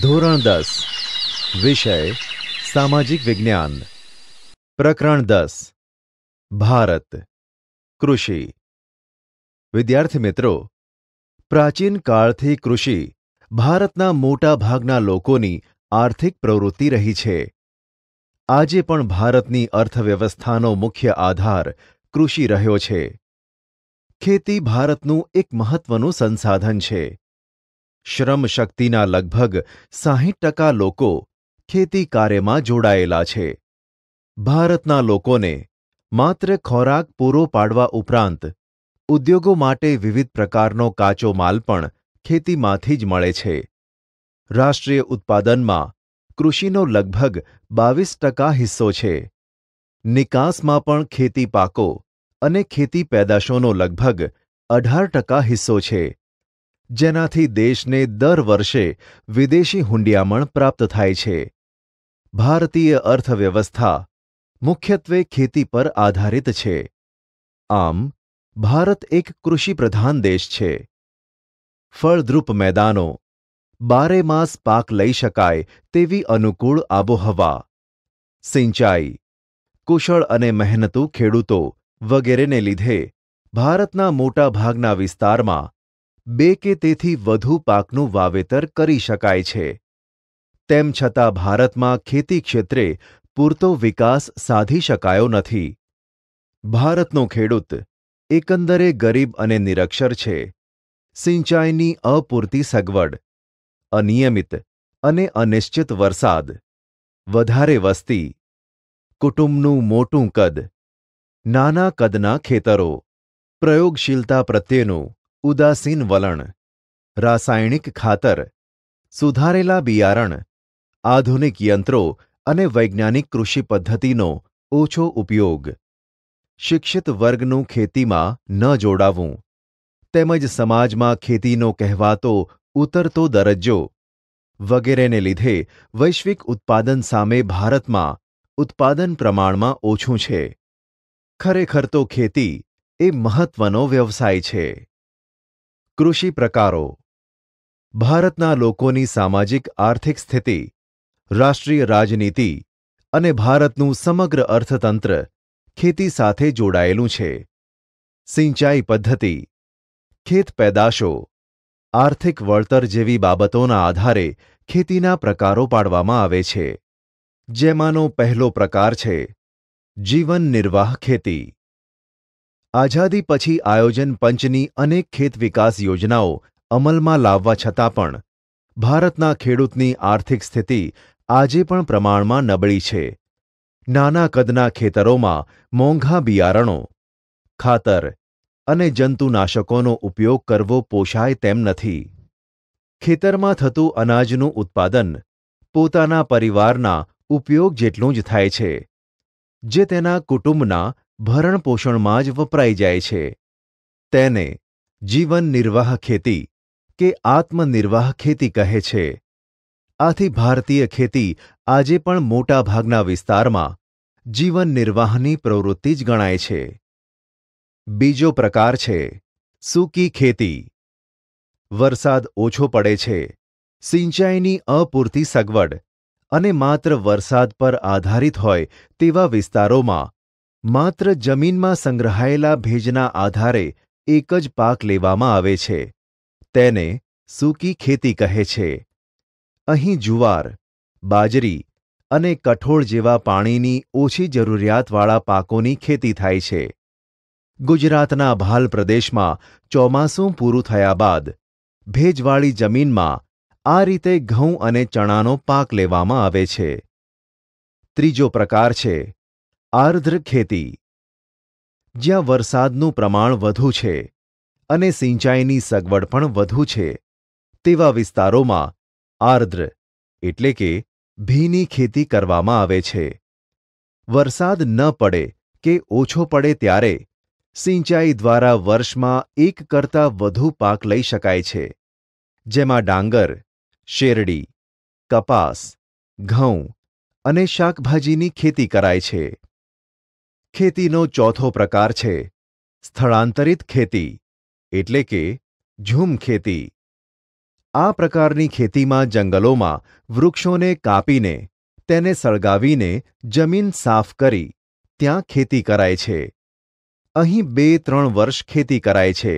ધોરણ દસ વિષય સામાજિક વિજ્ઞાન પ્રકરણ દસ ભારત કૃષિ વિદ્યાર્થી મિત્રો પ્રાચીન કાળથી કૃષિ ભારતના મોટા ભાગના લોકોની આર્થિક પ્રવૃત્તિ રહી છે આજે પણ ભારતની અર્થવ્યવસ્થાનો મુખ્ય આધાર કૃષિ રહ્યો છે ખેતી ભારતનું એક મહત્વનું સંસાધન છે શ્રમ શક્તિના લગભગ સાહીઠ ટકા લોકો ખેતી કાર્યમાં જોડાયેલા છે ભારતના લોકોને માત્ર ખોરાક પૂરો પાડવા ઉપરાંત ઉદ્યોગો માટે વિવિધ પ્રકારનો કાચો માલ પણ ખેતીમાંથી જ મળે છે રાષ્ટ્રીય ઉત્પાદનમાં કૃષિનો લગભગ બાવીસ ટકા હિસ્સો છે નિકાસમાં પણ ખેતી પાકો અને ખેતી પેદાશોનો લગભગ અઢાર ટકા હિસ્સો છે જેનાથી દેશને દર વર્ષે વિદેશી હુંડિયામણ પ્રાપ્ત થાય છે ભારતીય અર્થવ્યવસ્થા મુખ્યત્વે ખેતી પર આધારિત છે આમ ભારત એક કૃષિપ્રધાન દેશ છે ફળદ્રુપ મેદાનો બારેમાસ પાક લઈ શકાય તેવી અનુકૂળ આબોહવા સિંચાઈ કુશળ અને મહેનતુ ખેડૂતો વગેરેને લીધે ભારતના મોટાભાગના વિસ્તારમાં બે કે તેથી વધુ પાકનું વાવેતર કરી શકાય છે તેમ છતાં ભારતમાં ખેતી ક્ષેત્રે પૂરતો વિકાસ સાધી શકાયો નથી ભારતનો ખેડૂત એકંદરે ગરીબ અને નિરક્ષર છે સિંચાઈની અપૂરતી સગવડ અનિયમિત અને અનિશ્ચિત વરસાદ વધારે વસ્તી કુટુંબનું મોટું કદ નાના કદના ખેતરો પ્રયોગશીલતા પ્રત્યેનું ઉદાસીન વલણ રાસાયણિક ખાતર સુધારેલા બિયારણ આધુનિક યંત્રો અને વૈજ્ઞાનિક કૃષિ પદ્ધતિનો ઓછો ઉપયોગ શિક્ષિત વર્ગનું ખેતીમાં ન જોડાવું તેમજ સમાજમાં ખેતીનો કહેવાતો ઉતરતો દરજ્જો વગેરેને લીધે વૈશ્વિક ઉત્પાદન સામે ભારતમાં ઉત્પાદન પ્રમાણમાં ઓછું છે ખરેખર તો ખેતી એ મહત્વનો વ્યવસાય છે કૃષિ પ્રકારો ભારતના લોકોની સામાજિક આર્થિક સ્થિતિ રાષ્ટ્રીય રાજનીતિ અને ભારતનું સમગ્ર અર્થતંત્ર ખેતી સાથે જોડાયેલું છે સિંચાઈ પદ્ધતિ ખેત પેદાશો આર્થિક વળતર જેવી બાબતોના આધારે ખેતીના પ્રકારો પાડવામાં આવે છે જેમાંનો પહેલો પ્રકાર છે જીવન નિર્વાહ ખેતી આઝાદી પછી આયોજન પંચની અનેક ખેત વિકાસ યોજનાઓ અમલમાં લાવવા છતાં પણ ભારતના ખેડૂતની આર્થિક સ્થિતિ આજે પણ પ્રમાણમાં નબળી છે નાના કદના ખેતરોમાં મોંઘા બિયારણો ખાતર અને જંતુનાશકોનો ઉપયોગ કરવો પોષાય તેમ નથી ખેતરમાં થતું અનાજનું ઉત્પાદન પોતાના પરિવારના ઉપયોગ જેટલું જ થાય છે જે તેના કુટુંબના ભરણપોષણમાં જ વપરાઈ જાય છે તેને જીવન નિર્વાહ ખેતી કે આત્મનિર્વાહ ખેતી કહે છે આથી ભારતીય ખેતી આજે પણ મોટાભાગના વિસ્તારમાં જીવન નિર્વાહની પ્રવૃત્તિ જ ગણાય છે બીજો પ્રકાર છે સૂકી ખેતી વરસાદ ઓછો પડે છે સિંચાઈની અપૂરતી સગવડ અને માત્ર વરસાદ પર આધારિત હોય તેવા વિસ્તારોમાં માત્ર જમીનમાં સંગ્રહાયેલા ભેજના આધારે એક જ પાક લેવામાં આવે છે તેને સૂકી ખેતી કહે છે અહીં જુવાર બાજરી અને કઠોળ જેવા પાણીની ઓછી જરૂરિયાતવાળા પાકોની ખેતી થાય છે ગુજરાતના ભાલ પ્રદેશમાં ચોમાસું પૂરું થયા બાદ ભેજવાળી જમીનમાં આ રીતે ઘઉં અને ચણાનો પાક લેવામાં આવે છે ત્રીજો પ્રકાર છે આર્દ્ર ખેતી જ્યાં વરસાદનું પ્રમાણ વધુ છે અને સિંચાઈની સગવડ પણ વધુ છે તેવા વિસ્તારોમાં આર્દ્ર એટલે કે ભીની ખેતી કરવામાં આવે છે વરસાદ ન પડે કે ઓછો પડે ત્યારે સિંચાઈ દ્વારા વર્ષમાં એક કરતાં વધુ પાક લઈ શકાય છે જેમાં ડાંગર શેરડી કપાસ ઘઉં અને શાકભાજીની ખેતી કરાય છે ખેતીનો ચોથો પ્રકાર છે સ્થળાંતરિત ખેતી એટલે કે ઝૂમ ખેતી આ પ્રકારની ખેતીમાં જંગલોમાં વૃક્ષોને કાપીને તેને સળગાવીને જમીન સાફ કરી ત્યાં ખેતી કરાય છે અહીં બે ત્રણ વર્ષ ખેતી કરાય છે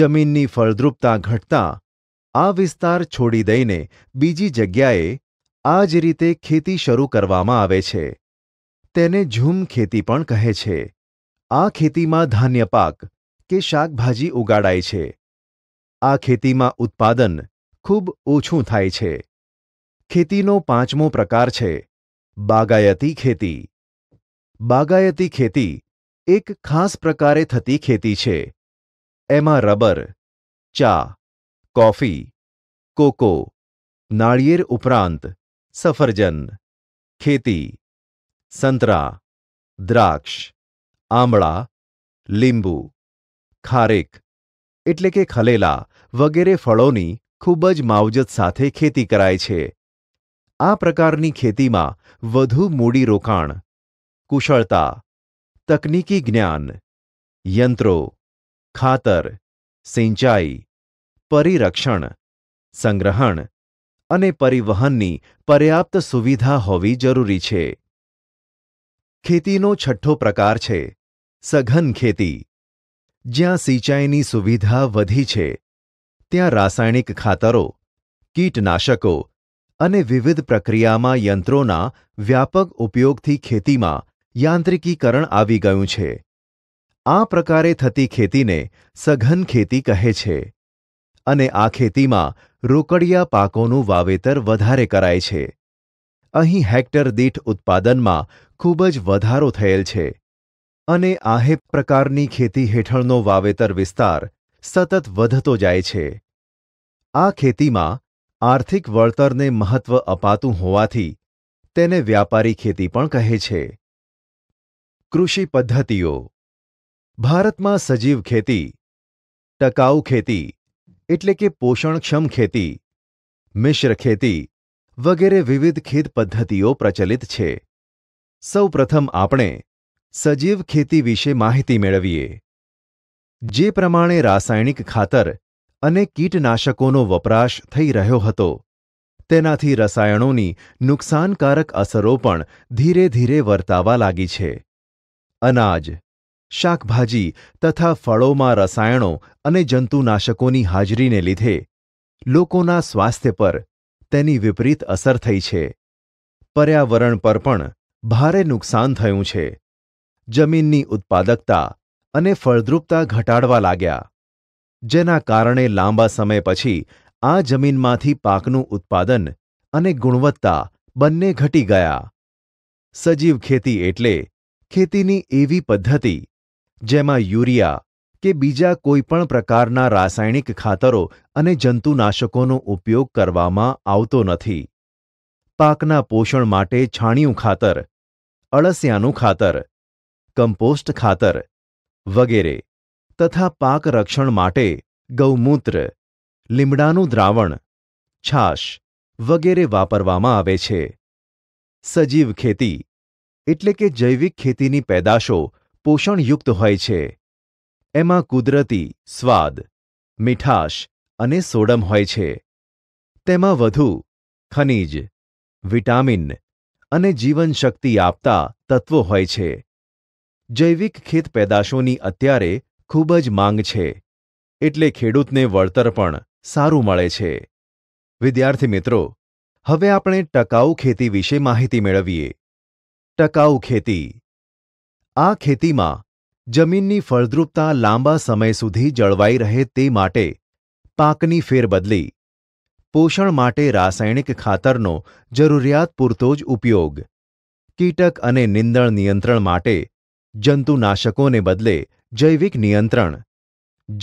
જમીનની ફળદ્રુપતા ઘટતા આ વિસ્તાર છોડી દઈને બીજી જગ્યાએ આ જ રીતે ખેતી શરૂ કરવામાં આવે છે તેને ઝૂમ ખેતી પણ કહે છે આ ખેતીમાં ધાન્ય પાક કે શાકભાજી ઉગાડાય છે આ ખેતીમાં ઉત્પાદન ખૂબ ઓછું થાય છે ખેતીનો પાંચમો પ્રકાર છે બાગાયતી ખેતી બાગાયતી ખેતી એક ખાસ પ્રકારે થતી ખેતી છે એમાં રબર ચા કોફી કોકો નાળિયેર ઉપરાંત સફરજન ખેતી સંતરા દ્રાક્ષ આમળા લીંબુ ખારેક એટલે કે ખલેલા વગેરે ફળોની ખૂબ જ માવજત સાથે ખેતી કરાય છે આ પ્રકારની ખેતીમાં વધુ મૂડી રોકાણ કુશળતા તકનીકી જ્ઞાન યંત્રો ખાતર સિંચાઈ પરિરક્ષણ સંગ્રહણ અને પરિવહનની પર્યાપ્ત સુવિધા હોવી જરૂરી છે ખેતીનો છઠ્ઠો પ્રકાર છે સઘન ખેતી જ્યાં સિંચાઈની સુવિધા વધી છે ત્યાં રાસાયણિક ખાતરો કીટનાશકો અને વિવિધ પ્રક્રિયામાં યંત્રોના વ્યાપક ઉપયોગથી ખેતીમાં યાંત્રિકીકરણ આવી ગયું છે આ પ્રકારે થતી ખેતીને સઘન ખેતી કહે છે અને આ ખેતીમાં રોકડિયા પાકોનું વાવેતર વધારે કરાય છે અહીં હેક્ટર દીઠ ઉત્પાદનમાં ખૂબ જ વધારો થયેલ છે અને આહે પ્રકારની ખેતી હેઠળનો વાવેતર વિસ્તાર સતત વધતો જાય છે આ ખેતીમાં આર્થિક વળતરને મહત્વ અપાતું હોવાથી તેને વ્યાપારી ખેતી પણ કહે છે કૃષિ પદ્ધતિઓ ભારતમાં સજીવ ખેતી ટકાઉ ખેતી એટલે કે પોષણક્ષમ ખેતી મિશ્ર ખેતી વગેરે વિવિધ ખેત પદ્ધતિઓ પ્રચલિત છે સૌપ્રથમ આપણે સજીવ ખેતી વિશે માહિતી મેળવીએ જે પ્રમાણે રાસાયણિક ખાતર અને કીટનાશકોનો વપરાશ થઈ રહ્યો હતો તેનાથી રસાયણોની નુકસાનકારક અસરો પણ ધીરે ધીરે વર્તાવા લાગી છે અનાજ શાકભાજી તથા ફળોમાં રસાયણો અને જંતુનાશકોની હાજરીને લીધે લોકોના સ્વાસ્થ્ય પર તેની વિપરીત અસર થઈ છે પર્યાવરણ પર પણ ભારે નુકસાન થયું છે જમીનની ઉત્પાદકતા અને ફળદ્રુપતા ઘટાડવા લાગ્યા જેના કારણે લાંબા સમય પછી આ જમીનમાંથી પાકનું ઉત્પાદન અને ગુણવત્તા બંને ઘટી ગયા સજીવ ખેતી એટલે ખેતીની એવી પદ્ધતિ જેમાં યુરિયા કે બીજા કોઈપણ પ્રકારના રાસાયણિક ખાતરો અને જંતુનાશકોનો ઉપયોગ કરવામાં આવતો નથી પાકના પોષણ માટે છાણિયું ખાતર અળસિયાનું ખાતર કમ્પોસ્ટ ખાતર વગેરે તથા પાક રક્ષણ માટે ગૌમૂત્ર લીમડાનું દ્રાવણ છાશ વગેરે વાપરવામાં આવે છે સજીવ ખેતી એટલે કે જૈવિક ખેતીની પેદાશો પોષણયુક્ત હોય છે એમાં કુદરતી સ્વાદ મીઠાશ અને સોડમ હોય છે તેમાં વધુ ખનિજ વિટામિન અને જીવનશક્તિ આપતા તત્વો હોય છે જૈવિક ખેત પેદાશોની અત્યારે ખૂબ જ માંગ છે એટલે ખેડૂતને વળતર પણ સારું મળે છે વિદ્યાર્થી મિત્રો હવે આપણે ટકાઉ ખેતી વિશે માહિતી મેળવીએ ટકાઉ ખેતી આ ખેતીમાં જમીનની ફળદ્રુપતા લાંબા સમય સુધી જળવાઈ રહે તે માટે પાકની ફેરબદલી પોષણ માટે રાસાયણિક ખાતરનો જરૂરિયાત પૂરતો જ ઉપયોગ કીટક અને નિંદણ નિયંત્રણ માટે જંતુનાશકોને બદલે જૈવિક નિયંત્રણ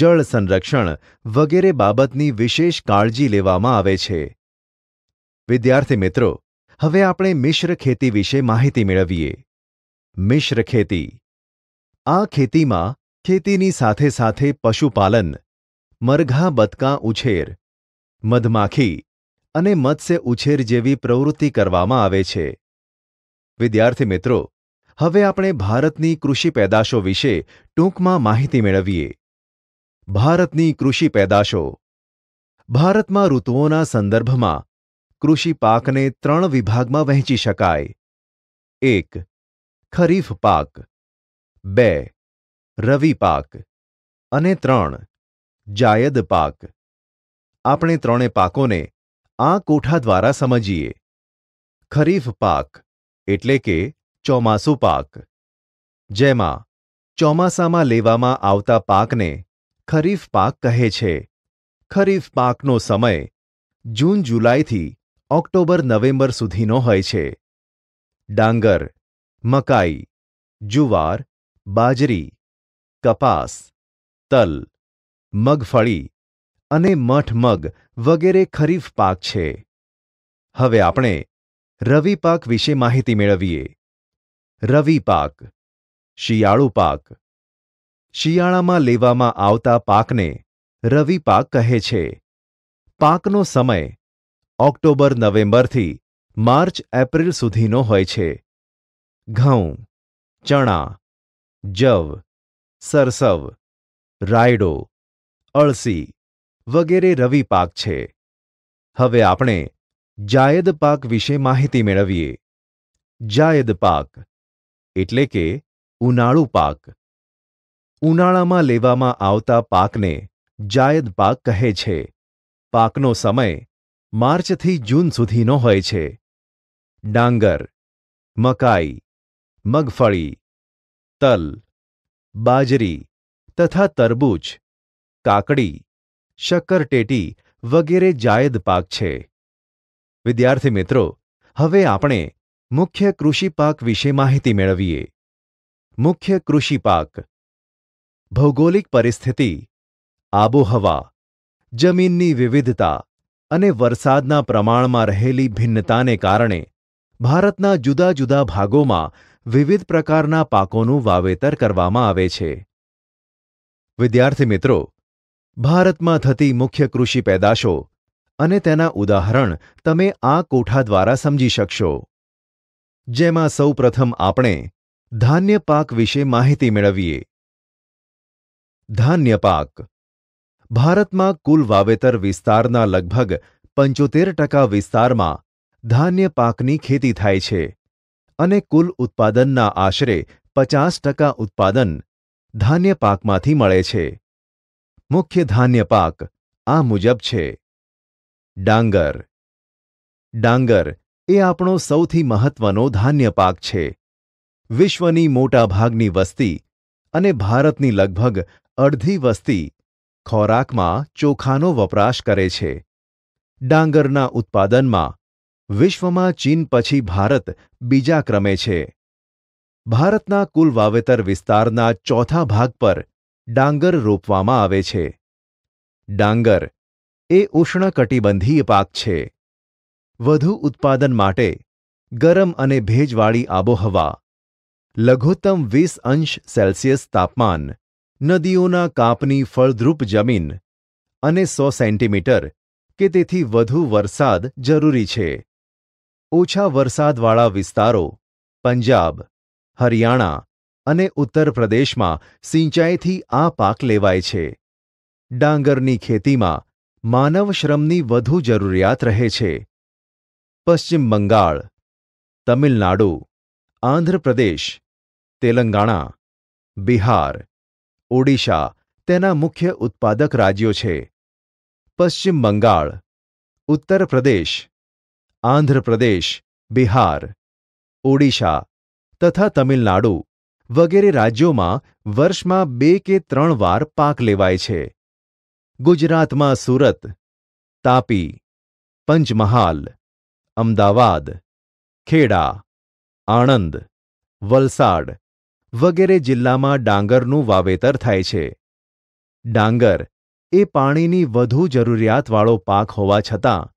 જળ સંરક્ષણ વગેરે બાબતની વિશેષ કાળજી લેવામાં આવે છે વિદ્યાર્થી મિત્રો હવે આપણે મિશ્ર ખેતી વિશે માહિતી મેળવીએ મિશ્ર ખેતી આ ખેતીમાં ખેતીની સાથે સાથે પશુપાલન મરઘાં બતકાં ઉછેર મધમાખી અને મત્સ્ય ઉછેર જેવી પ્રવૃત્તિ કરવામાં આવે છે વિદ્યાર્થી મિત્રો હવે આપણે ભારતની કૃષિ પેદાશો વિશે ટૂંકમાં માહિતી મેળવીએ ભારતની કૃષિ પેદાશો ભારતમાં ઋતુઓના સંદર્ભમાં કૃષિ પાકને ત્રણ વિભાગમાં વહેંચી શકાય એક ખરીફ પાક બે રવિ પાક અને ત્રણ જાયદ પાક આપણે ત્રણે પાકોને આ કોઠા દ્વારા સમજીએ ખરીફ પાક એટલે કે ચોમાસું પાક જેમાં ચોમાસામાં લેવામાં આવતા પાકને ખરીફ પાક કહે છે ખરીફ પાકનો સમય જૂન જુલાઈથી ઓક્ટોબર નવેમ્બર સુધીનો હોય છે ડાંગર મકાઈ જુવાર બાજરી કપાસ તલ મગફળી અને મઠ મગ વગેરે ખરીફ પાક છે હવે આપણે રવિ પાક વિશે માહિતી મેળવીએ રવિ પાક શિયાળુ પાક શિયાળામાં લેવામાં આવતા પાકને રવિ પાક કહે છે પાકનો સમય ઓક્ટોબર નવેમ્બરથી માર્ચ એપ્રિલ સુધીનો હોય છે ઘઉં ચણા જવ સરસવ રાયડો અળસી વગેરે રવિ પાક છે હવે આપણે જાયદ પાક વિશે માહિતી મેળવીએ જાયદ પાક એટલે કે ઉનાળુ પાક ઉનાળામાં લેવામાં આવતા પાકને જાયદ પાક કહે છે પાકનો સમય માર્ચથી જૂન સુધીનો હોય છે ડાંગર મકાઈ મગફળી તલ બાજરી તથા તરબૂચ કાકડી શક્કરટેટી વગેરે જાયદ પાક છે વિદ્યાર્થી મિત્રો હવે આપણે મુખ્ય કૃષિ પાક વિશે માહિતી મેળવીએ મુખ્ય કૃષિ પાક ભૌગોલિક પરિસ્થિતિ આબોહવા જમીનની વિવિધતા અને વરસાદના પ્રમાણમાં રહેલી ભિન્નતાને કારણે ભારતના જુદા જુદા ભાગોમાં વિવિધ પ્રકારના પાકોનું વાવેતર કરવામાં આવે છે વિદ્યાર્થી મિત્રો ભારતમાં થતી મુખ્ય કૃષિ પેદાશો અને તેના ઉદાહરણ તમે આ કોઠા દ્વારા સમજી શકશો જેમાં સૌપ્રથમ આપણે ધાન્ય પાક વિશે માહિતી મેળવીએ ધાન્ય પાક ભારતમાં કુલ વાવેતર વિસ્તારના લગભગ પંચોતેર ટકા વિસ્તારમાં ધાન્ય પાકની ખેતી થાય છે અને કુલ ઉત્પાદનના આશરે પચાસ ટકા ઉત્પાદન ધાન્ય પાકમાંથી મળે છે મુખ્ય ધાન્ય પાક આ મુજબ છે ડાંગર ડાંગર એ આપણો સૌથી મહત્વનો ધાન્ય પાક છે વિશ્વની મોટાભાગની વસ્તી અને ભારતની લગભગ અડધી વસ્તી ખોરાકમાં ચોખાનો વપરાશ કરે છે ડાંગરના ઉત્પાદનમાં વિશ્વમાં ચીન પછી ભારત બીજા ક્રમે છે ભારતના કુલ વાવેતર વિસ્તારના ચોથા ભાગ પર ડાંગર રોપવામાં આવે છે ડાંગર એ ઉષ્ણકટિબંધીય પાક છે વધુ ઉત્પાદન માટે ગરમ અને ભેજવાળી આબોહવા લઘુત્તમ વીસ અંશ સેલ્સિયસ તાપમાન નદીઓના કાપની ફળદ્રુપ જમીન અને સો સેન્ટીમીટર કે તેથી વધુ વરસાદ જરૂરી છે ઓછા વરસાદવાળા વિસ્તારો પંજાબ હરિયાણા અને ઉત્તર પ્રદેશમાં સિંચાઈથી આ પાક લેવાય છે ડાંગરની ખેતીમાં માનવ શ્રમની વધુ જરૂરિયાત રહે છે પશ્ચિમ બંગાળ તમિલનાડુ આંધ્રપ્રદેશ તેલંગાણા બિહાર ઓડિશા તેના મુખ્ય ઉત્પાદક રાજ્યો છે પશ્ચિમ બંગાળ ઉત્તર પ્રદેશ આંધ્રપ્રદેશ બિહાર ઓડિશા તથા તમિલનાડુ વગેરે રાજ્યોમાં વર્ષમાં બે કે ત્રણ વાર પાક લેવાય છે ગુજરાતમાં સુરત તાપી પંચમહાલ અમદાવાદ ખેડા આણંદ વલસાડ વગેરે જિલ્લામાં ડાંગરનું વાવેતર થાય છે ડાંગર એ પાણીની વધુ જરૂરિયાતવાળો પાક હોવા છતાં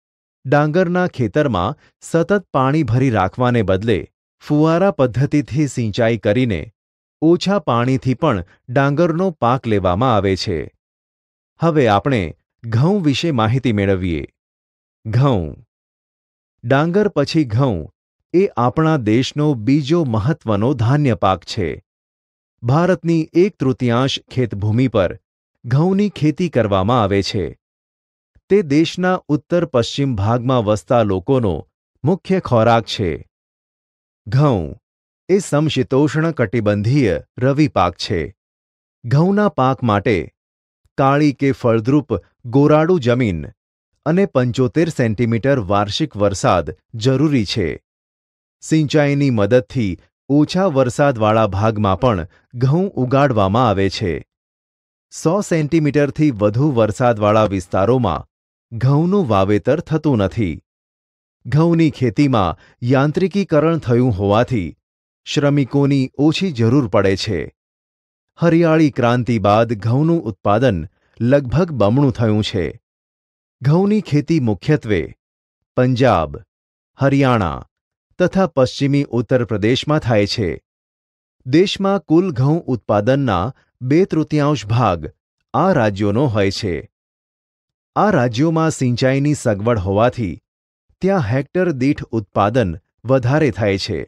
ડાંગરના ખેતરમાં સતત પાણી ભરી રાખવાને બદલે ફુવારા પદ્ધતિથી સિંચાઈ કરીને ઓછા પાણીથી પણ ડાંગરનો પાક લેવામાં આવે છે હવે આપણે ઘઉં વિશે માહિતી મેળવીએ ઘઉં ડાંગર પછી ઘઉં એ આપણા દેશનો બીજો મહત્વનો ધાન્ય પાક છે ભારતની એક તૃતીયાંશ ખેતભૂમિ પર ઘઉંની ખેતી કરવામાં આવે છે તે દેશના ઉત્તર પશ્ચિમ ભાગમાં વસતા લોકોનો મુખ્ય ખોરાક છે ઘઉં એ સમશીતોષ્ણ કટિબંધીય રવિ પાક છે ઘઉંના પાક માટે કાળી કે ફળદ્રુપ ગોરાડુ જમીન અને પંચોતેર સેન્ટીમીટર વાર્ષિક વરસાદ જરૂરી છે સિંચાઈની મદદથી ઓછા વરસાદવાળા ભાગમાં પણ ઘઉં ઉગાડવામાં આવે છે સો સેન્ટીમીટરથી વધુ વરસાદવાળા વિસ્તારોમાં ઘઉંનું વાવેતર થતું નથી ઘઉંની ખેતીમાં યાંત્રિકીકરણ થયું હોવાથી શ્રમિકોની ઓછી જરૂર પડે છે હરિયાળી ક્રાંતિ બાદ ઘઉંનું ઉત્પાદન લગભગ બમણું થયું છે ઘઉંની ખેતી મુખ્યત્વે પંજાબ હરિયાણા તથા પશ્ચિમી ઉત્તર પ્રદેશમાં થાય છે દેશમાં કુલ ઘઉં ઉત્પાદનના બે તૃતીયાંશ ભાગ આ રાજ્યોનો હોય છે આ રાજ્યોમાં સિંચાઈની સગવડ હોવાથી ત્યાં હેક્ટર દીઠ ઉત્પાદન વધારે થાય છે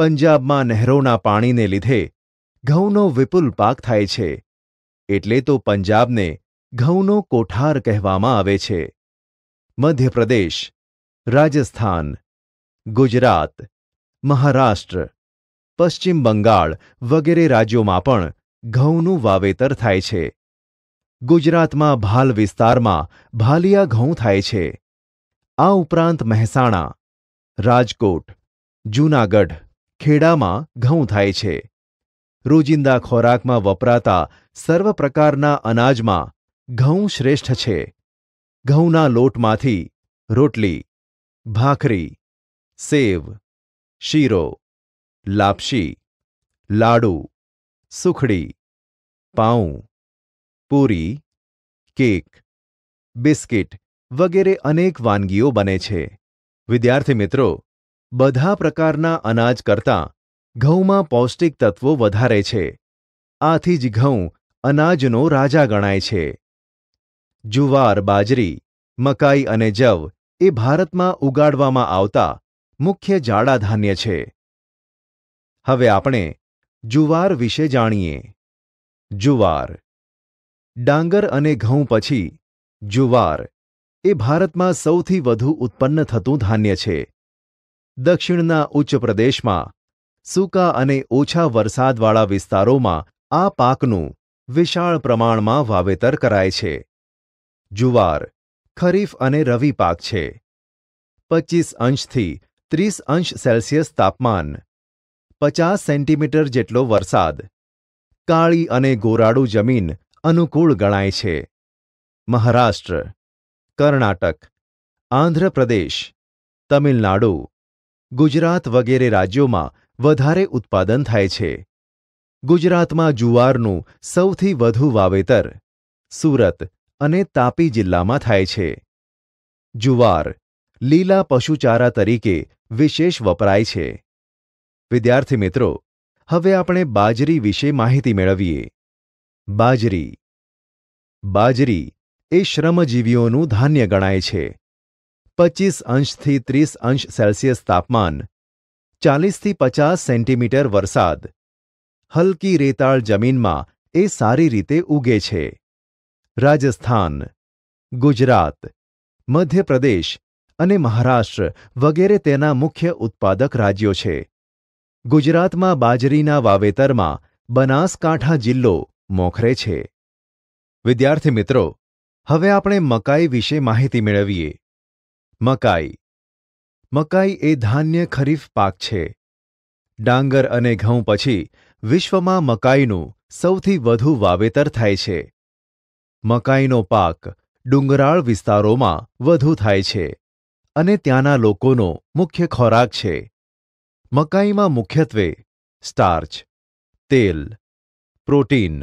પંજાબમાં નહેરોના પાણીને લીધે ઘઉંનો વિપુલ પાક થાય છે એટલે તો પંજાબને ઘઉંનો કોઠાર કહેવામાં આવે છે મધ્યપ્રદેશ રાજસ્થાન ગુજરાત મહારાષ્ટ્ર પશ્ચિમ બંગાળ વગેરે રાજ્યોમાં પણ ઘઉંનું વાવેતર થાય છે ગુજરાતમાં ભાલ વિસ્તારમાં ભાલિયા ઘઉં થાય છે આ ઉપરાંત મહેસાણા રાજકોટ જૂનાગઢ ખેડામાં ઘઉં થાય છે રોજિંદા ખોરાકમાં વપરાતા સર્વ પ્રકારના અનાજમાં ઘઉં શ્રેષ્ઠ છે ઘઉંના લોટમાંથી રોટલી ભાખરી સેવ શીરો લાપસી લાડુ સુખડી પાઉં પૂરી કેક બિસ્કિટ વગેરે અનેક વાનગીઓ બને છે વિદ્યાર્થી મિત્રો બધા પ્રકારના અનાજ કરતાં ઘઉંમાં પૌષ્ટિક તત્વો વધારે છે આથી જ ઘઉં અનાજનો રાજા ગણાય છે જુવાર બાજરી મકાઈ અને જવ એ ભારતમાં ઉગાડવામાં આવતા મુખ્ય જાડા ધાન્ય છે હવે આપણે જુવાર વિશે જાણીએ જુવાર ડાંગર અને ઘઉં પછી જુવાર એ ભારતમાં સૌથી વધુ ઉત્પન્ન થતું ધાન્ય છે દક્ષિણના ઉચ્ચ પ્રદેશમાં સૂકા અને ઓછા વરસાદવાળા વિસ્તારોમાં આ પાકનું વિશાળ પ્રમાણમાં વાવેતર કરાય છે જુવાર ખરીફ અને રવિ પાક છે પચીસ અંશથી ત્રીસ અંશ સેલ્સિયસ તાપમાન પચાસ સેન્ટીમીટર જેટલો વરસાદ કાળી અને ગોરાડુ જમીન અનુકૂળ ગણાય છે મહારાષ્ટ્ર કર્ણાટક આંધ્રપ્રદેશ તમિલનાડુ ગુજરાત વગેરે રાજ્યોમાં વધારે ઉત્પાદન થાય છે ગુજરાતમાં જુવારનું સૌથી વધુ વાવેતર સુરત અને તાપી જિલ્લામાં થાય છે જુવાર લીલા પશુચારા તરીકે વિશેષ વપરાય છે વિદ્યાર્થી મિત્રો હવે આપણે બાજરી વિશે માહિતી મેળવીએ બાજરી બાજરી એ શ્રમજીવીઓનું ધાન્ય ગણાય છે પચીસ અંશથી ત્રીસ અંશ સેલ્સિયસ તાપમાન ચાલીસથી પચાસ સેન્ટીમીટર વરસાદ હલકી રેતાળ જમીનમાં એ સારી રીતે ઉગે છે રાજસ્થાન ગુજરાત મધ્યપ્રદેશ અને મહારાષ્ટ્ર વગેરે તેના મુખ્ય ઉત્પાદક રાજ્યો છે ગુજરાતમાં બાજરીના વાવેતરમાં બનાસકાંઠા જિલ્લો મોખરે છે વિદ્યાર્થી મિત્રો હવે આપણે મકાઈ વિશે માહિતી મેળવીએ મકાઈ મકાઈ એ ધાન્ય ખરીફ પાક છે ડાંગર અને ઘઉં પછી વિશ્વમાં મકાઈનું સૌથી વધુ વાવેતર થાય છે મકાઈનો પાક ડુંગરાળ વિસ્તારોમાં વધુ થાય છે અને ત્યાંના લોકોનો મુખ્ય ખોરાક છે મકાઈમાં મુખ્યત્વે સ્ટાર્ચ તેલ પ્રોટીન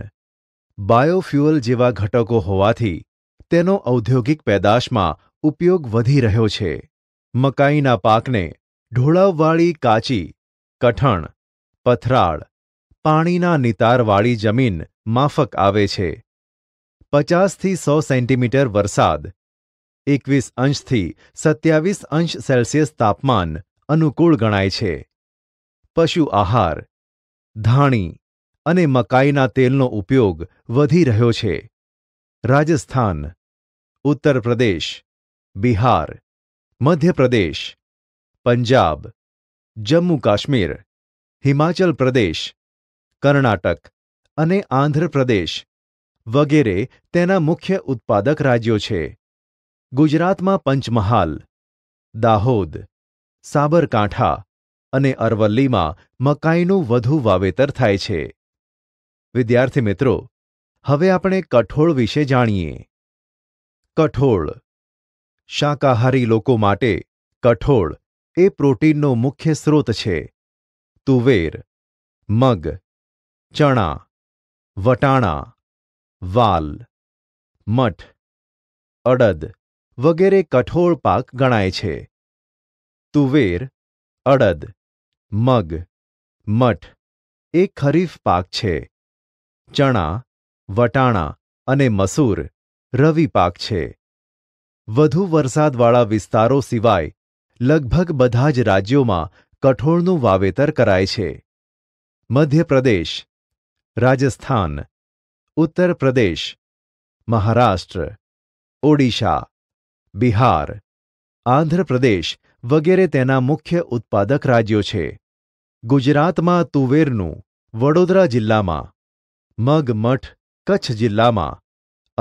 બાયોફ્યુઅલ જેવા ઘટકો હોવાથી તેનો ઔદ્યોગિક પેદાશમાં ઉપયોગ વધી રહ્યો છે મકાઈના પાકને ઢોળાવવાળી કાચી કઠણ પથરાળ પાણીના નિતારવાળી જમીન માફક આવે છે પચાસથી સો સેન્ટીમીટર વરસાદ એકવીસ અંશથી સત્યાવીસ અંશ સેલ્સિયસ તાપમાન અનુકૂળ ગણાય છે પશુ આહાર ધાણી અને મકાઈના તેલનો ઉપયોગ વધી રહ્યો છે રાજસ્થાન ઉત્તર પ્રદેશ બિહાર મધ્યપ્રદેશ પંજાબ જમ્મુ કાશ્મીર હિમાચલ પ્રદેશ કર્ણાટક અને આંધ્રપ્રદેશ વગેરે તેના મુખ્ય ઉત્પાદક રાજ્યો છે ગુજરાતમાં પંચમહાલ દાહોદ સાબરકાંઠા અને અરવલ્લીમાં મકાઈનું વધુ વાવેતર થાય છે વિદ્યાર્થી મિત્રો હવે આપણે કઠોળ વિશે જાણીએ કઠોળ શાકાહારી લોકો માટે કઠોળ એ પ્રોટીનનો મુખ્ય સ્રોત છે તુવેર મગ ચણા વટાણા વાલ મઠ અડદ વગેરે કઠોળ પાક ગણાય છે તુવેર અડદ મગ મઠ એ ખરીફ પાક છે ચણા વટાણા અને મસૂર રવિ પાક છે વધુ વરસાદવાળા વિસ્તારો સિવાય લગભગ બધા જ રાજ્યોમાં કઠોળનું વાવેતર કરાય છે મધ્યપ્રદેશ રાજસ્થાન ઉત્તર પ્રદેશ મહારાષ્ટ્ર ઓડિશા બિહાર આંધ્રપ્રદેશ વગેરે તેના મુખ્ય ઉત્પાદક રાજ્યો છે ગુજરાતમાં તુવેરનું વડોદરા જિલ્લામાં મગમઠ કચ્છ જિલ્લામાં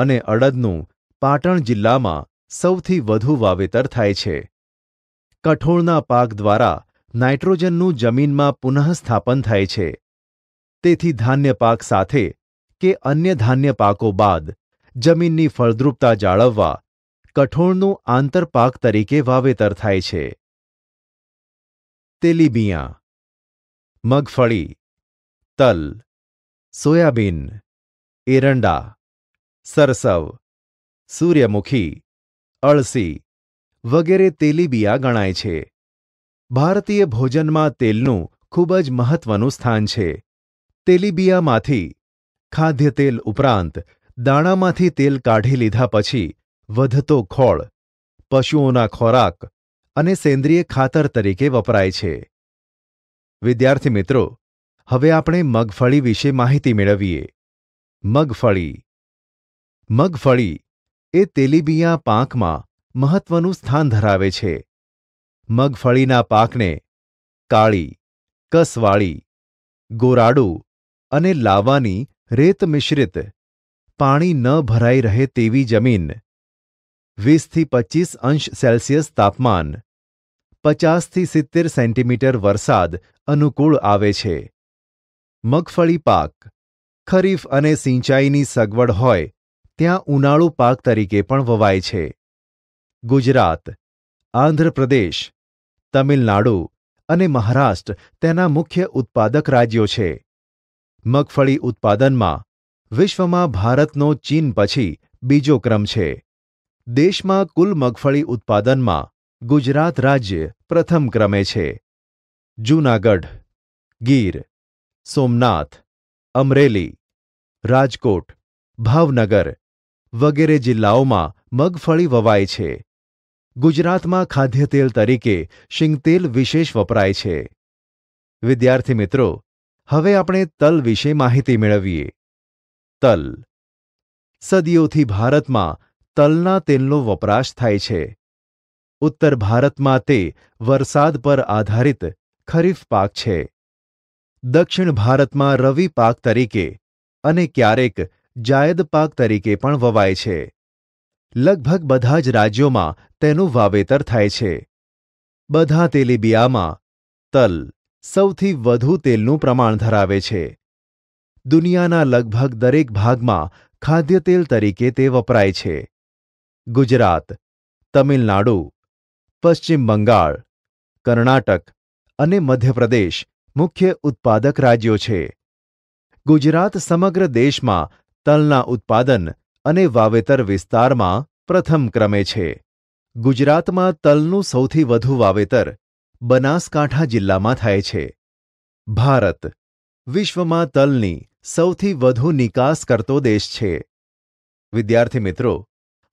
અને અડદનું પાટણ જિલ્લામાં સૌથી વધુ વાવેતર થાય છે કઠોળના પાક દ્વારા નાઇટ્રોજનનું જમીનમાં પુનઃસ્થાપન થાય છે તેથી ધાન્ય પાક સાથે કે અન્ય ધાન્ય પાકો બાદ જમીનની ફળદ્રુપતા જાળવવા કઠોળનું આંતરપાક તરીકે વાવેતર થાય છે તેલીબિયાં મગફળી તલ સોયાબીન એરંડા સરસવ સૂર્યમુખી અળસી વગેરે તેલીબિયા ગણાય છે ભારતીય ભોજનમાં તેલનું ખૂબ જ મહત્વનું સ્થાન છે તેલીબિયામાંથી ખાદ્ય તેલ ઉપરાંત દાણામાંથી તેલ કાઢી લીધા પછી વધતો ખોળ પશુઓના ખોરાક અને સેન્દ્રિય ખાતર તરીકે વપરાય છે વિદ્યાર્થી મિત્રો હવે આપણે મગફળી વિશે માહિતી મેળવીએ મગફળી મગફળી એ તેલીબિયાં પાકમાં મહત્વનું સ્થાન ધરાવે છે મગફળીના પાકને કાળી કસવાળી ગોરાડુ અને લાવાની રેત મિશ્રિત પાણી ન ભરાઈ રહે તેવી જમીન વીસથી પચ્ચીસ અંશ સેલ્સિયસ તાપમાન પચાસથી સિત્તેર સેન્ટીમીટર વરસાદ અનુકૂળ આવે છે મગફળી પાક ખરીફ અને સિંચાઈની સગવડ હોય ત્યાં ઉનાળુ પાક તરીકે પણ વવાય છે ગુજરાત આંધ્રપ્રદેશ તમિલનાડુ અને મહારાષ્ટ્ર તેના મુખ્ય ઉત્પાદક રાજ્યો છે મગફળી ઉત્પાદનમાં વિશ્વમાં ભારતનો ચીન પછી બીજો ક્રમ છે દેશમાં કુલ મગફળી ઉત્પાદનમાં ગુજરાત રાજ્ય પ્રથમ ક્રમે છે જૂનાગઢ ગીર સોમનાથ અમરેલી રાજકોટ ભાવનગર વગેરે જિલ્લાઓમાં મગફળી વવાય છે ગુજરાતમાં ખાદ્યતેલ તરીકે શિંગતેલ વિશેષ વપરાય છે વિદ્યાર્થી મિત્રો હવે આપણે તલ વિશે માહિતી મેળવીએ તલ સદીઓથી ભારતમાં તલના તેલનો વપરાશ થાય છે ઉત્તર ભારતમાં તે વરસાદ પર આધારિત ખરીફ પાક છે દક્ષિણ ભારતમાં રવિ પાક તરીકે અને ક્યારેક જાયદ પાક તરીકે પણ વવાય છે લગભગ બધા જ રાજ્યોમાં તેનું વાવેતર થાય છે બધા તેલીબિયામાં તલ સૌથી વધુ તેલનું પ્રમાણ ધરાવે છે દુનિયાના લગભગ દરેક ભાગમાં ખાદ્ય તેલ તરીકે તે વપરાય છે ગુજરાત તમિલનાડુ પશ્ચિમ બંગાળ કર્ણાટક અને મધ્યપ્રદેશ મુખ્ય ઉત્પાદક રાજ્યો છે ગુજરાત સમગ્ર દેશમાં તલના ઉત્પાદન અને વાવેતર વિસ્તારમાં પ્રથમ ક્રમે છે ગુજરાતમાં તલનું સૌથી વધુ વાવેતર બનાસકાંઠા જિલ્લામાં થાય છે ભારત વિશ્વમાં તલની સૌથી વધુ નિકાસ કરતો દેશ છે વિદ્યાર્થી મિત્રો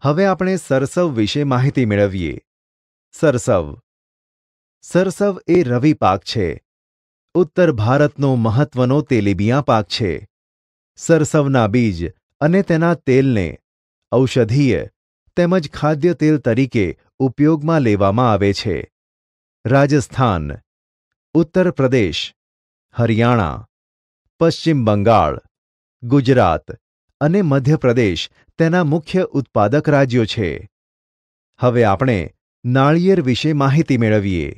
હવે આપણે સરસવ વિશે માહિતી મેળવીએ સરસવ સરસવ એ રવિ પાક છે ઉત્તર ભારતનો મહત્વનો તેલીબિયાં પાક છે સરસવના બીજ અને તેના તેલને ઔષધીય તેમજ ખાદ્ય તેલ તરીકે ઉપયોગમાં લેવામાં આવે છે રાજસ્થાન ઉત્તર પ્રદેશ હરિયાણા પશ્ચિમ બંગાળ ગુજરાત અને મધ્યપ્રદેશ તેના મુખ્ય ઉત્પાદક રાજ્યો છે હવે આપણે નાળિયેર વિશે માહિતી મેળવીએ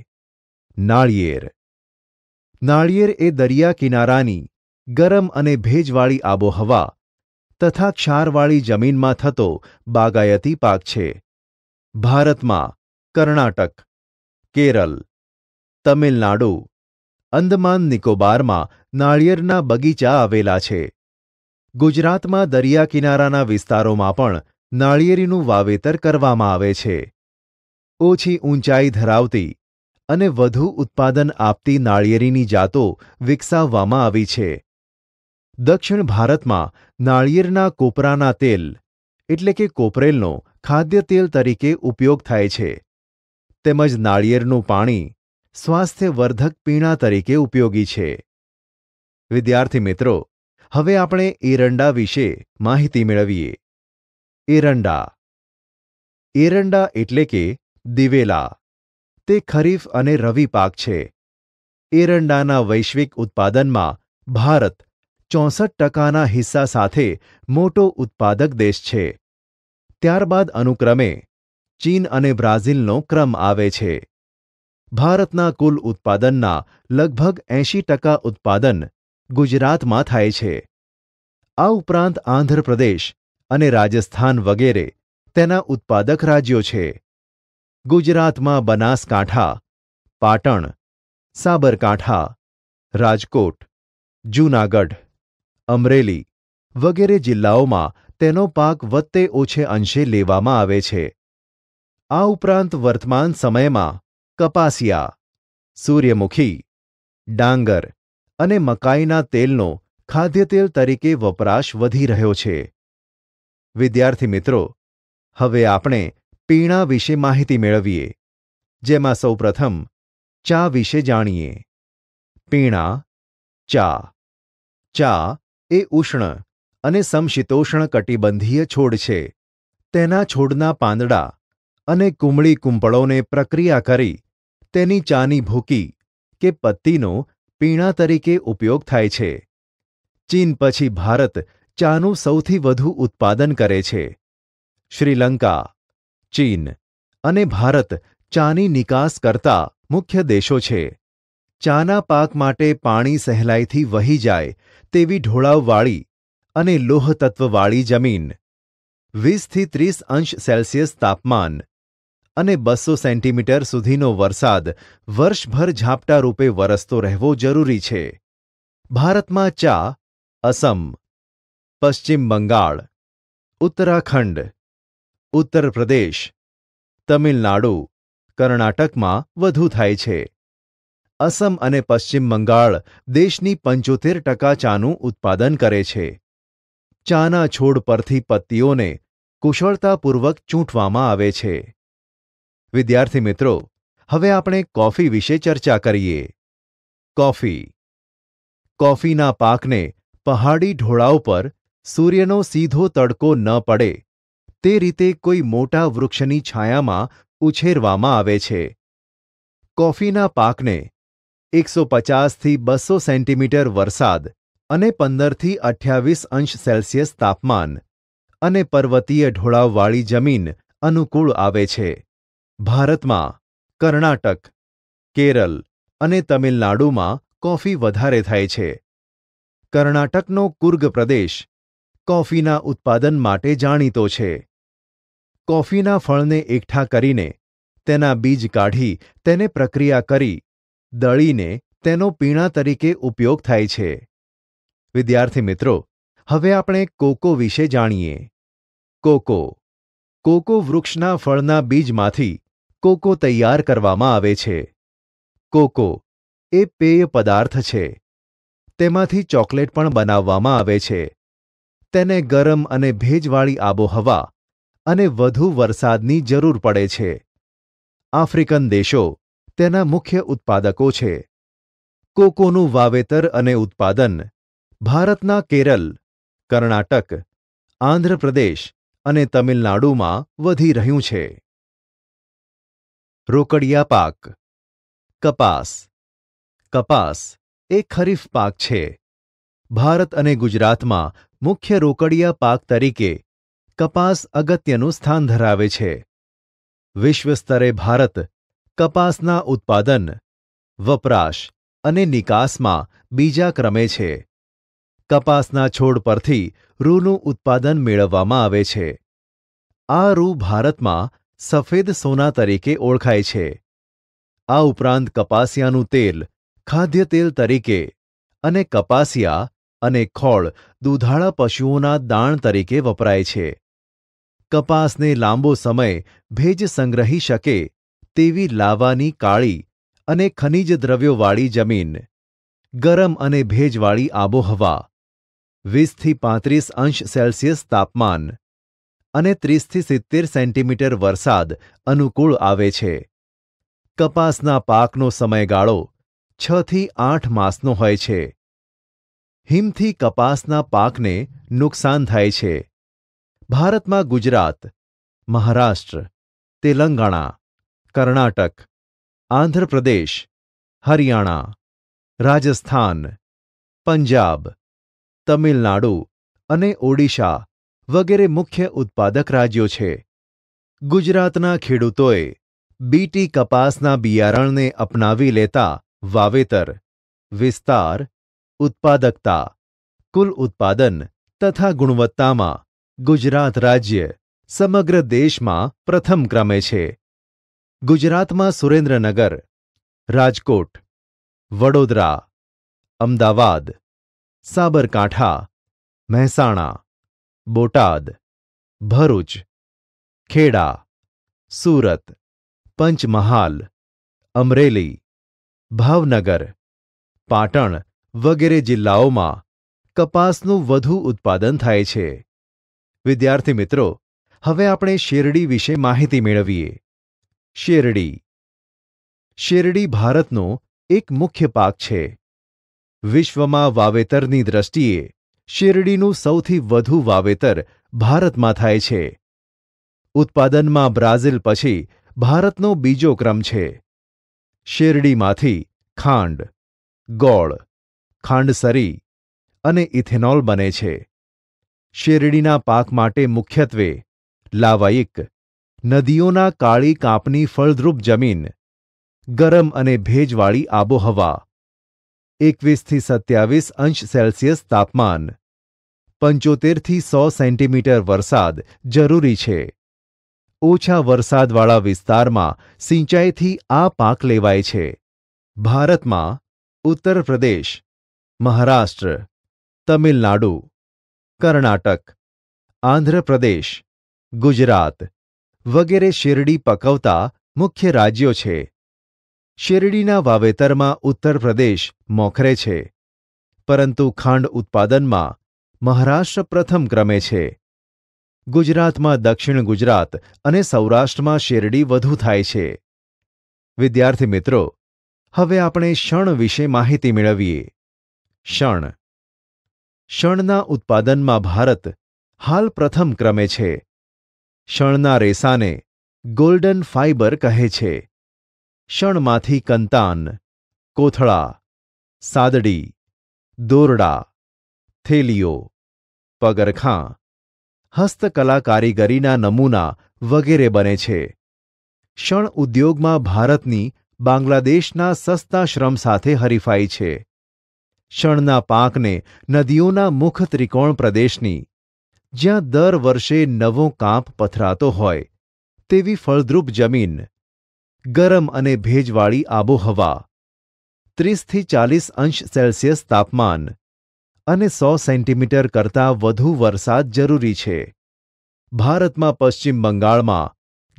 નાળિયેર નાળિયેર એ દરિયા કિનારાની ગરમ અને ભેજવાળી આબોહવા તથા ક્ષારવાળી જમીનમાં થતો બાગાયતી પાક છે ભારતમાં કર્ણાટક કેરલ તમિલનાડુ અંદમાન નિકોબારમાં નાળિયેરના બગીચા આવેલા છે ગુજરાતમાં દરિયા કિનારાના વિસ્તારોમાં પણ નાળિયેરીનું વાવેતર કરવામાં આવે છે ઓછી ઊંચાઈ ધરાવતી અને વધુ ઉત્પાદન આપતી નાળિયેરીની જાતો વિકસાવવામાં આવી છે દક્ષિણ ભારતમાં નાળિયેરના કોપરાના તેલ એટલે કે કોપરેલનો ખાદ્ય તેલ તરીકે ઉપયોગ થાય છે તેમજ નાળિયેરનું પાણી સ્વાસ્થ્યવર્ધક પીણા તરીકે ઉપયોગી છે વિદ્યાર્થી મિત્રો હવે આપણે એરંડા વિશે માહિતી મેળવીએ એરંડા એરંડા એટલે કે દિવેલા તે ખરીફ અને રવિ પાક છે એરંડાના વૈશ્વિક ઉત્પાદનમાં ભારત ચોસઠ ટકાના હિસ્સા સાથે મોટો ઉત્પાદક દેશ છે ત્યારબાદ અનુક્રમે ચીન અને બ્રાઝિલનો ક્રમ આવે છે ભારતના કુલ ઉત્પાદનના લગભગ એંશી ટકા ઉત્પાદન ગુજરાતમાં થાય છે આ ઉપરાંત આંધ્રપ્રદેશ અને રાજસ્થાન વગેરે તેના ઉત્પાદક રાજ્યો છે ગુજરાતમાં બનાસકાંઠા પાટણ સાબરકાંઠા રાજકોટ જૂનાગઢ અમરેલી વગેરે જિલ્લાઓમાં તેનો પાક વત્તે ઓછે અંશે લેવામાં આવે છે આ ઉપરાંત વર્તમાન સમયમાં કપાસિયા સૂર્યમુખી ડાંગર અને મકાઈના તેલનો ખાદ્યતેલ તરીકે વપરાશ વધી રહ્યો છે વિદ્યાર્થી મિત્રો હવે આપણે પીણા વિશે માહિતી મેળવીએ જેમાં સૌપ્રથમ ચા વિશે જાણીએ પીણા ચા ચા એ ઉષ્ણ અને સમશીતોષ્ણ કટિબંધીય છોડ છે તેના છોડના પાંદડા અને કુમળી કુંપળોને પ્રક્રિયા કરી તેની ચાની ભૂકી કે પત્તીનો પીણા તરીકે ઉપયોગ થાય છે ચીન પછી ભારત ચાનું સૌથી વધુ ઉત્પાદન કરે છે શ્રીલંકા ચીન અને ભારત ચાની નિકાસ કરતા મુખ્ય દેશો છે ચાના પાક માટે પાણી સહેલાઈથી વહી જાય તેવી ઢોળાવવાળી અને લોહતત્વવાળી જમીન વીસથી ત્રીસ અંશ સેલ્સિયસ તાપમાન અને બસો સેન્ટીમીટર સુધીનો વરસાદ વર્ષભર ઝાપટા રૂપે વરસતો રહેવો જરૂરી છે ભારતમાં ચા અસમ પશ્ચિમ બંગાળ ઉત્તરાખંડ ઉત્તર પ્રદેશ તમિલનાડુ કર્ણાટકમાં વધુ થાય છે અસમ અને પશ્ચિમ બંગાળ દેશની પંચોતેર ટકા ચાનું ઉત્પાદન કરે છે ચાના છોડ પરથી પત્તીઓને કુશળતાપૂર્વક ચૂંટવામાં આવે છે વિદ્યાર્થી મિત્રો હવે આપણે કોફી વિશે ચર્ચા કરીએ કોફી કોફીના પાકને પહાડી ઢોળાવ પર સૂર્યનો સીધો તડકો ન પડે તે રીતે કોઈ મોટા વૃક્ષની છાયામાં ઉછેરવામાં આવે છે કોફીના પાકને એકસો પચાસથી બસો સેન્ટીમીટર વરસાદ અને પંદરથી અઠ્યાવીસ અંશ સેલ્સિયસ તાપમાન અને પર્વતીય ઢોળાવવાળી જમીન અનુકૂળ આવે છે ભારતમાં કર્ણાટક કેરલ અને તમિલનાડુમાં કોફી વધારે થાય છે કર્ણાટકનો કુર્ગ પ્રદેશ કોફીના ઉત્પાદન માટે જાણીતો છે કોફીના ફળને એકઠા કરીને તેના બીજ કાઢી તેને પ્રક્રિયા કરી દળીને તેનો પીણા તરીકે ઉપયોગ થાય છે વિદ્યાર્થી મિત્રો હવે આપણે કોકો વિશે જાણીએ કોકો કોકો વૃક્ષના ફળના બીજમાંથી કોકો તૈયાર કરવામાં આવે છે કોકો એ પેય પદાર્થ છે તેમાંથી ચોકલેટ પણ બનાવવામાં આવે છે તેને ગરમ અને ભેજવાળી આબોહવા અને વધુ વરસાદની જરૂર પડે છે આફ્રિકન દેશો તેના મુખ્ય ઉત્પાદકો છે કોકોનું વાવેતર અને ઉત્પાદન ભારતના કેરલ કર્ણાટક આંધ્રપ્રદેશ અને તમિલનાડુમાં વધી રહ્યું છે રોકડિયા પાક કપાસ કપાસ એ ખરીફ પાક છે ભારત અને ગુજરાતમાં મુખ્ય રોકડિયા પાક તરીકે કપાસ અગત્યનું સ્થાન ધરાવે છે વિશ્વ સ્તરે ભારત કપાસના ઉત્પાદન વપરાશ અને નિકાસમાં બીજા ક્રમે છે કપાસના છોડ પરથી રૂનું ઉત્પાદન મેળવવામાં આવે છે આ રૂ ભારતમાં સફેદ સોના તરીકે ઓળખાય છે આ ઉપરાંત કપાસિયાનું તેલ ખાદ્ય તેલ તરીકે અને કપાસિયા અને ખોળ દુધાળા પશુઓના દાણ તરીકે વપરાય છે કપાસને લાંબો સમય ભેજ સંગ્રહી શકે તેવી લાવાની કાળી અને ખનિજ દ્રવ્યોવાળી જમીન ગરમ અને ભેજવાળી આબોહવા વીસથી પાંત્રીસ અંશ સેલ્સિયસ તાપમાન અને ત્રીસથી સિત્તેર સેન્ટીમીટર વરસાદ અનુકૂળ આવે છે કપાસના પાકનો સમયગાળો છથી આઠ માસનો હોય છે હિમથી કપાસના પાકને નુકસાન થાય છે ભારતમાં ગુજરાત મહારાષ્ટ્ર તેલંગાણા કર્ણાટક આંધ્રપ્રદેશ હરિયાણા રાજસ્થાન પંજાબ તમિલનાડુ અને ઓડિશા વગેરે મુખ્ય ઉત્પાદક રાજ્યો છે ગુજરાતના ખેડૂતોએ બીટી કપાસના બિયારણને અપનાવી લેતા વાવેતર વિસ્તાર ઉત્પાદકતા કુલ ઉત્પાદન તથા ગુણવત્તામાં ગુજરાત રાજ્ય સમગ્ર દેશમાં પ્રથમ ક્રમે છે ગુજરાતમાં સુરેન્દ્રનગર રાજકોટ વડોદરા અમદાવાદ સાબરકાંઠા મહેસાણા બોટાદ ભરૂચ ખેડા સુરત પંચમહાલ અમરેલી ભાવનગર પાટણ વગેરે જિલ્લાઓમાં કપાસનું વધુ ઉત્પાદન થાય છે વિદ્યાર્થી મિત્રો હવે આપણે શેરડી વિશે માહિતી મેળવીએ શેરડી શેરડી ભારતનો એક મુખ્ય પાક છે વિશ્વમાં વાવેતરની દ્રષ્ટિએ શેરડીનું સૌથી વધુ વાવેતર ભારતમાં થાય છે ઉત્પાદનમાં બ્રાઝિલ પછી ભારતનો બીજો ક્રમ છે શેરડીમાંથી ખાંડ ગોળ ખાંડસરી અને ઇથેનોલ બને છે શેરડીના પાક માટે મુખ્યત્વે લાવાયિક નદીઓના કાળી કાંપની ફળદ્રુપ જમીન ગરમ અને ભેજવાળી આબોહવા એકવીસથી સત્યાવીસ અંશ સેલ્સિયસ તાપમાન પંચોતેરથી સો સેન્ટીમીટર વરસાદ જરૂરી છે ઓછા વરસાદવાળા વિસ્તારમાં સિંચાઈથી આ પાક લેવાય છે ભારતમાં ઉત્તર પ્રદેશ મહારાષ્ટ્ર તમિલનાડુ કર્ણાટક આંધ્રપ્રદેશ ગુજરાત વગેરે શેરડી પકવતા મુખ્ય રાજ્યો છે શેરડીના વાવેતરમાં ઉત્તર પ્રદેશ મોખરે છે પરંતુ ખાંડ ઉત્પાદનમાં મહારાષ્ટ્ર પ્રથમ ક્રમે છે ગુજરાતમાં દક્ષિણ ગુજરાત અને સૌરાષ્ટ્રમાં શેરડી વધુ થાય છે વિદ્યાર્થી મિત્રો હવે આપણે શણ વિશે માહિતી મેળવીએ શણ શણના ઉત્પાદનમાં ભારત હાલ પ્રથમ ક્રમે છે શણના રેસાને ગોલ્ડન ફાઇબર કહે છે શણમાંથી કંતાન કોથળા સાદડી દોરડા થેલીઓ પગરખાં હસ્તકલા કારીગરીના નમૂના વગેરે બને છે શણ ઉદ્યોગમાં ભારતની બાંગ્લાદેશના સસ્તા શ્રમ સાથે હરીફાઈ છે શણના પાકને નદીઓના મુખ ત્રિકોણ પ્રદેશની જ્યાં દર વર્ષે નવો કાંપ પથરાતો હોય તેવી ફળદ્રુપ જમીન ગરમ અને ભેજવાળી આબોહવા ત્રીસથી ચાલીસ અંશ સેલ્સિયસ તાપમાન અને સો સેન્ટીમીટર કરતાં વધુ વરસાદ જરૂરી છે ભારતમાં પશ્ચિમ બંગાળમાં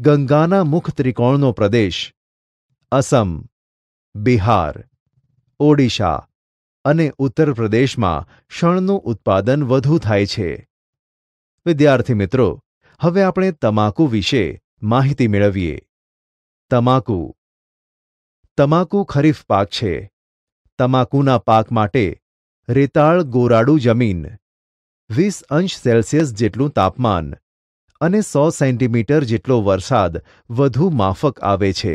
ગંગાના મુખ ત્રિકોણનો પ્રદેશ અસમ બિહાર ઓડિશા અને ઉત્તર પ્રદેશમાં શણનું ઉત્પાદન વધુ થાય છે વિદ્યાર્થી મિત્રો હવે આપણે તમાકુ વિશે માહિતી મેળવીએ તમાકુ તમાકુ ખરીફ પાક છે તમાકુના પાક માટે રેતાળ ગોરાડુ જમીન વીસ અંશ સેલ્સિયસ જેટલું તાપમાન અને સો સેન્ટીમીટર જેટલો વરસાદ વધુ માફક આવે છે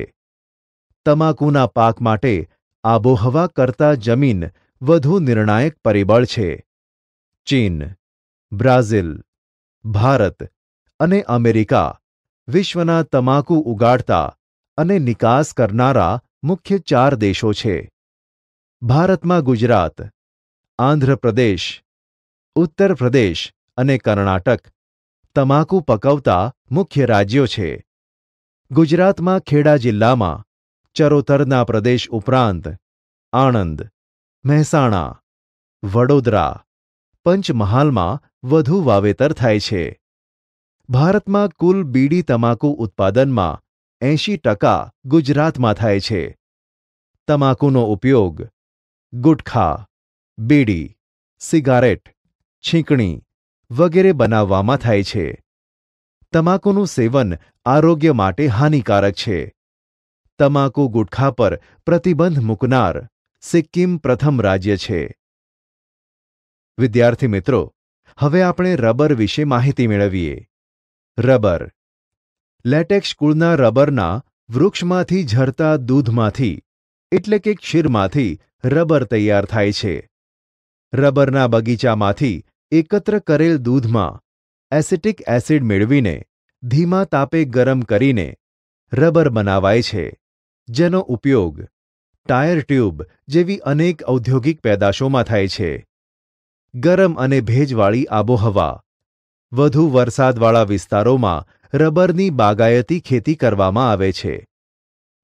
તમાકુના પાક માટે આબોહવા કરતા જમીન વધુ નિર્ણાયક પરિબળ છે ચીન બ્રાઝિલ ભારત અને અમેરિકા વિશ્વના તમાકુ ઉગાડતા અને નિકાસ કરનારા મુખ્ય ચાર દેશો છે ભારતમાં ગુજરાત આંધ્રપ્રદેશ ઉત્તર પ્રદેશ અને કર્ણાટક તમાકુ પકવતા મુખ્ય રાજ્યો છે ગુજરાતમાં ખેડા જિલ્લામાં ચરોતરના પ્રદેશ ઉપરાંત આણંદ મહેસાણા વડોદરા પંચમહાલમાં વધુ વાવેતર થાય છે ભારતમાં કુલ બીડી તમાકુ ઉત્પાદનમાં એંશી ટકા ગુજરાતમાં થાય છે તમાકુનો ઉપયોગ ગુટખા બીડી સિગારેટ છીંકણી વગેરે બનાવવામાં થાય છે તમાકુનું સેવન આરોગ્ય માટે હાનિકારક છે તમાકુ ગુટખા પર પ્રતિબંધ મૂકનાર સિક્કિમ પ્રથમ રાજ્ય છે વિદ્યાર્થી મિત્રો હવે આપણે રબર વિશે માહિતી મેળવીએ રબર લેટેક્સ કુળના રબરના વૃક્ષમાંથી ઝરતા દૂધમાંથી એટલે કે ક્ષીરમાંથી રબર તૈયાર થાય છે રબરના બગીચામાંથી એકત્ર કરેલ દૂધમાં એસિટિક એસિડ મેળવીને ધીમા તાપે ગરમ કરીને રબર બનાવાય છે જેનો ઉપયોગ ટાયર ટ્યુબ જેવી અનેક ઔદ્યોગિક પેદાશોમાં થાય છે ગરમ અને ભેજવાળી આબોહવા વધુ વરસાદવાળા વિસ્તારોમાં રબરની બાગાયતી ખેતી કરવામાં આવે છે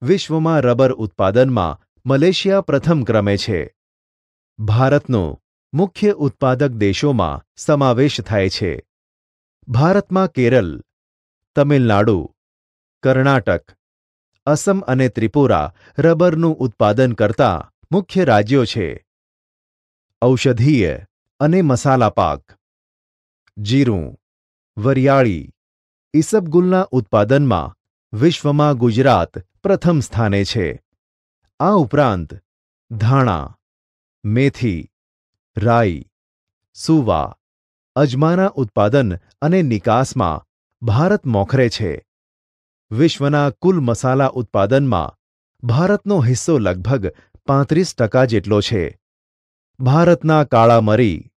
વિશ્વમાં રબર ઉત્પાદનમાં મલેશિયા પ્રથમ ક્રમે છે ભારતનો મુખ્ય ઉત્પાદક દેશોમાં સમાવેશ થાય છે ભારતમાં કેરલ તમિલનાડુ કર્ણાટક અસમ અને ત્રિપુરા રબરનું ઉત્પાદન કરતા મુખ્ય રાજ્યો છે ઔષધીય અને મસાલા પાક જીરું વરિયાળી ઇસબગુલના ઉત્પાદનમાં વિશ્વમાં ગુજરાત પ્રથમ સ્થાને છે આ ઉપરાંત ધાણા મેથી રાઈ સુવા અજમાના ઉત્પાદન અને નિકાસમાં ભારત મોખરે છે વિશ્વના કુલ મસાલા ઉત્પાદનમાં ભારતનો હિસ્સો લગભગ પાંત્રીસ ટકા જેટલો છે ભારતના કાળા મરી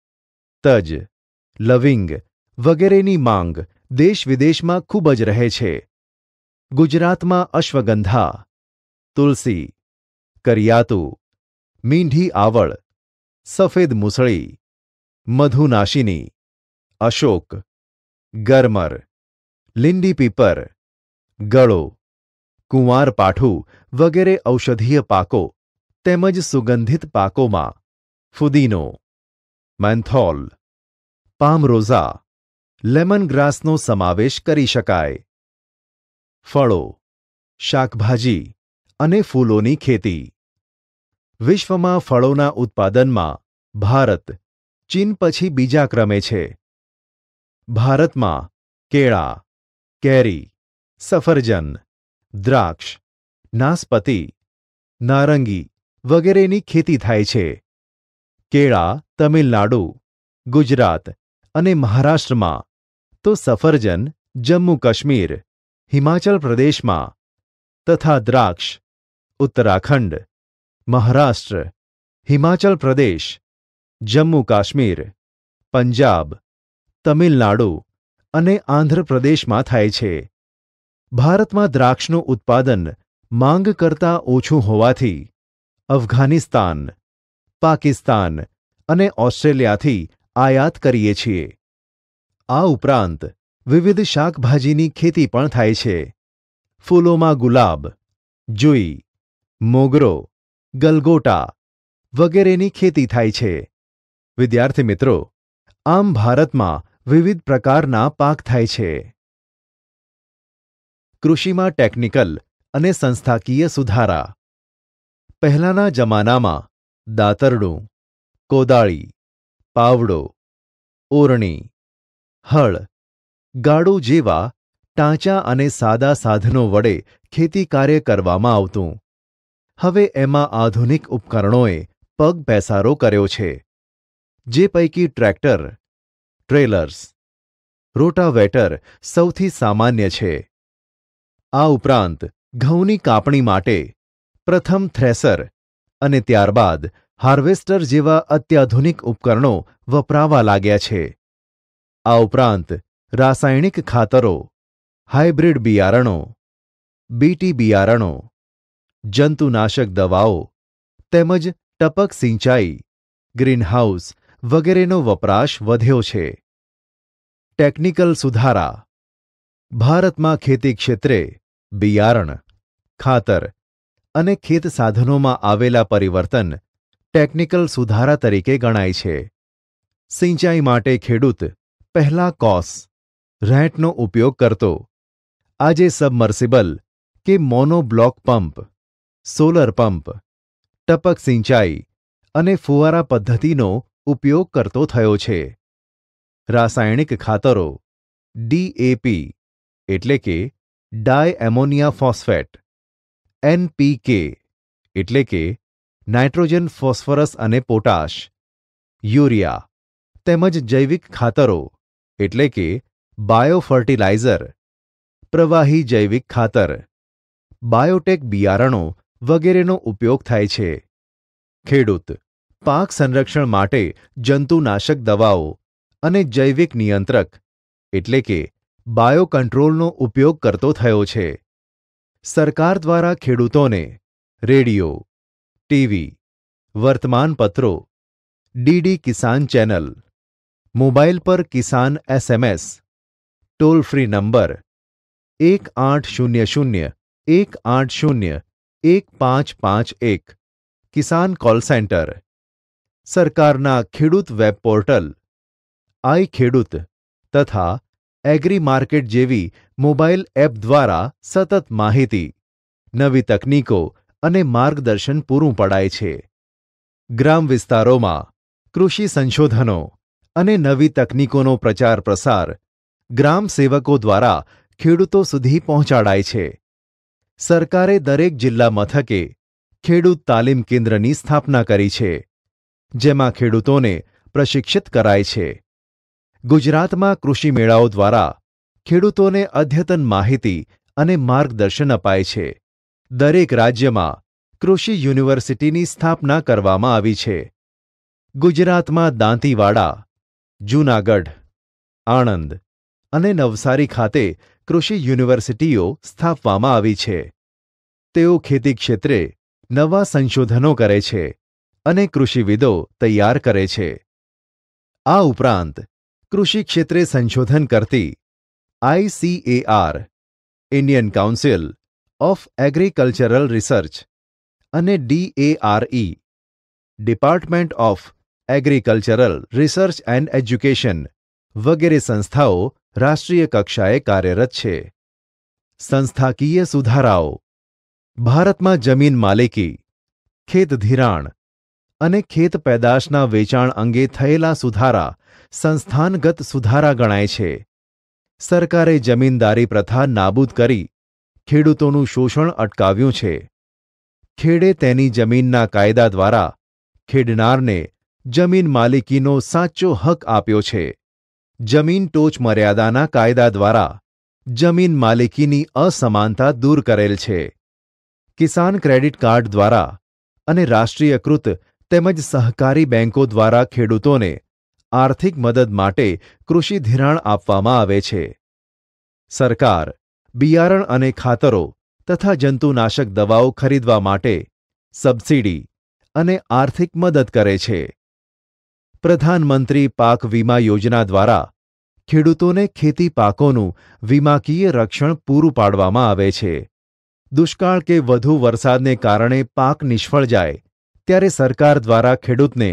તજ લવિંગ વગેરેની માંગ દેશ વિદેશમાં ખૂબ જ રહે છે ગુજરાતમાં અશ્વગંધા તુલસી કરિયાતું મીંઢી આવળ સફેદ મુસળી મધુનાશિની અશોક ગરમર લિંડી પીપર ગળો કુંવારપાઠું વગેરે ઔષધીય પાકો તેમજ સુગંધિત પાકોમાં ફુદીનો મેન્થોલ પામરોઝા લેમનગ્રાસનો સમાવેશ કરી શકાય ફળો શાકભાજી અને ફૂલોની ખેતી વિશ્વમાં ફળોના ઉત્પાદનમાં ભારત ચીન પછી બીજા ક્રમે છે ભારતમાં કેળા કેરી સફરજન દ્રાક્ષ નાસપતિ નારંગી વગેરેની ખેતી થાય છે કેળા તમિલનાડુ ગુજરાત અને મહારાષ્ટ્રમાં તો સફરજન જમ્મુ કાશ્મીર હિમાચલ પ્રદેશમાં તથા દ્રાક્ષ ઉત્તરાખંડ મહારાષ્ટ્ર હિમાચલ પ્રદેશ જમ્મુ કાશ્મીર પંજાબ તમિલનાડુ અને આંધ્રપ્રદેશમાં થાય છે ભારતમાં દ્રાક્ષનું ઉત્પાદન માંગ કરતાં ઓછું હોવાથી અફઘાનિસ્તાન પાકિસ્તાન અને ઓસ્ટ્રેલિયાથી આયાત કરીએ છીએ આ ઉપરાંત વિવિધ શાકભાજીની ખેતી પણ થાય છે ફૂલોમાં ગુલાબ જુઈ મોગરો ગલગોટા વગેરેની ખેતી થાય છે વિદ્યાર્થી મિત્રો આમ ભારતમાં વિવિધ પ્રકારના પાક થાય છે કૃષિમાં ટેકનિકલ અને સંસ્થાકીય સુધારા પહેલાના જમાનામાં દાતરડું કોદાળી પાવડો ઓરણી હળ ગાડો જેવા ટાંચા અને સાદા સાધનો વડે ખેતી કાર્ય કરવામાં આવતું હવે એમાં આધુનિક ઉપકરણોએ પગ પેસારો કર્યો છે જે પૈકી ટ્રેક્ટર ટ્રેલર્સ રોટાવેટર સૌથી સામાન્ય છે આ ઉપરાંત ઘઉંની કાપણી માટે પ્રથમ થ્રેસર અને ત્યારબાદ હાર્વેસ્ટર જેવા અત્યાધુનિક ઉપકરણો વપરાવા લાગ્યા છે આ ઉપરાંત રાસાયણિક ખાતરો હાઇબ્રિડ બિયારણો બીટી બિયારણો જંતુનાશક દવાઓ તેમજ ટપક સિંચાઈ ગ્રીનહાઉસ વગેરેનો વપરાશ વધ્યો છે ટેકનિકલ સુધારા ભારતમાં ખેતી ક્ષેત્રે બિયારણ ખાતર અને ખેત સાધનોમાં આવેલા પરિવર્તન ટેકનિકલ સુધારા તરીકે ગણાય છે સિંચાઈ માટે ખેડૂત પહેલાં કોસ રેંટનો ઉપયોગ કરતો આજે સબમર્સિબલ કે મોનોબ્લોક પંપ સોલર પંપ ટપક સિંચાઈ અને ફુવારા પદ્ધતિનો ઉપયોગ કરતો થયો છે રાસાયણિક ખાતરો ડીએપી એટલે કે ડાયએમોનિયા ફોસ્ફેટ એનપીકે એટલે કે નાઇટ્રોજન ફોસ્ફરસ અને પોટાશ યુરિયા તેમજ જૈવિક ખાતરો એટલે કે બાયોફર્ટિલાઇઝર પ્રવાહી જૈવિક ખાતર બાયોટેક બિયારણો વગેરેનો ઉપયોગ થાય છે ખેડૂત પાક સંરક્ષણ માટે જંતુનાશક દવાઓ અને જૈવિક નિયંત્રક એટલે કે बायो कंट्रोल नो उपयोग करतो થયો છે સરકાર દ્વારા ખેડૂતોને રેડિયો ટીવી વર્તમાન પત્રો डीडी કિસાન ચેનલ મોબાઈલ પર Kisan SMS toll free number 1800 180 1551 Kisan call centre સરકારના ખેડૂત વેબ પોર્ટલ આઈ ખેડૂત તથા એગ્રી માર્કેટ જેવી મોબાઇલ એપ દ્વારા સતત માહિતી નવી તકનીકો અને માર્ગદર્શન પૂરું પડાય છે ગ્રામ વિસ્તારોમાં કૃષિ સંશોધનો અને નવી તકનીકોનો પ્રચાર પ્રસાર ગ્રામ સેવકો દ્વારા ખેડૂતો સુધી પહોંચાડાય છે સરકારે દરેક જિલ્લા મથકે ખેડૂત તાલીમ કેન્દ્રની સ્થાપના કરી છે જેમાં ખેડૂતોને પ્રશિક્ષિત કરાય છે ગુજરાતમાં કૃષિ મેળાઓ દ્વારા ખેડૂતોને અદ્યતન માહિતી અને માર્ગદર્શન અપાય છે દરેક રાજ્યમાં કૃષિ યુનિવર્સિટીની સ્થાપના કરવામાં આવી છે ગુજરાતમાં દાંતીવાડા જૂનાગઢ આણંદ અને નવસારી ખાતે કૃષિ યુનિવર્સિટીઓ સ્થાપવામાં આવી છે તેઓ ખેતી ક્ષેત્રે નવા સંશોધનો કરે છે અને કૃષિવિદો તૈયાર કરે છે આ ઉપરાંત કૃષિ ક્ષેત્રે સંશોધન કરતી ICAR Indian Council of Agricultural Research અને DARE Department of Agricultural Research and Education વગેરે સંસ્થાઓ રાષ્ટ્રીય કક્ષાએ કાર્યરત છે સંસ્થાકીય સુધારાઓ ભારતમાં જમીન માલિકી ખેત ધિરાણ અને ખેત પેદાશના વેચાણ અંગે થયેલા સુધારા સંસ્થાનગત સુધારા ગણાય છે સરકારે જમીનદારી પ્રથા નાબૂદ કરી ખેડૂતોનું શોષણ અટકાવ્યું છે ખેડે તેની જમીનના કાયદા દ્વારા ખેડનારને જમીન માલિકીનો સાચો હક આપ્યો છે જમીન ટોચ મર્યાદાના કાયદા દ્વારા જમીન માલિકીની અસમાનતા દૂર કરેલ છે કિસાન ક્રેડિટ કાર્ડ દ્વારા અને રાષ્ટ્રીયકૃત તેમજ સહકારી બેંકો દ્વારા ખેડૂતોને આર્થિક મદદ માટે કૃષિ ધિરાણ આપવામાં આવે છે સરકાર બિયારણ અને ખાતરો તથા જંતુનાશક દવાઓ ખરીદવા માટે સબસિડી અને આર્થિક મદદ કરે છે પ્રધાનમંત્રી પાક વીમા યોજના દ્વારા ખેડૂતોને ખેતી પાકોનું વીમાકીય રક્ષણ પૂરું પાડવામાં આવે છે દુષ્કાળ કે વધુ વરસાદને કારણે પાક નિષ્ફળ જાય ત્યારે સરકાર દ્વારા ખેડૂતને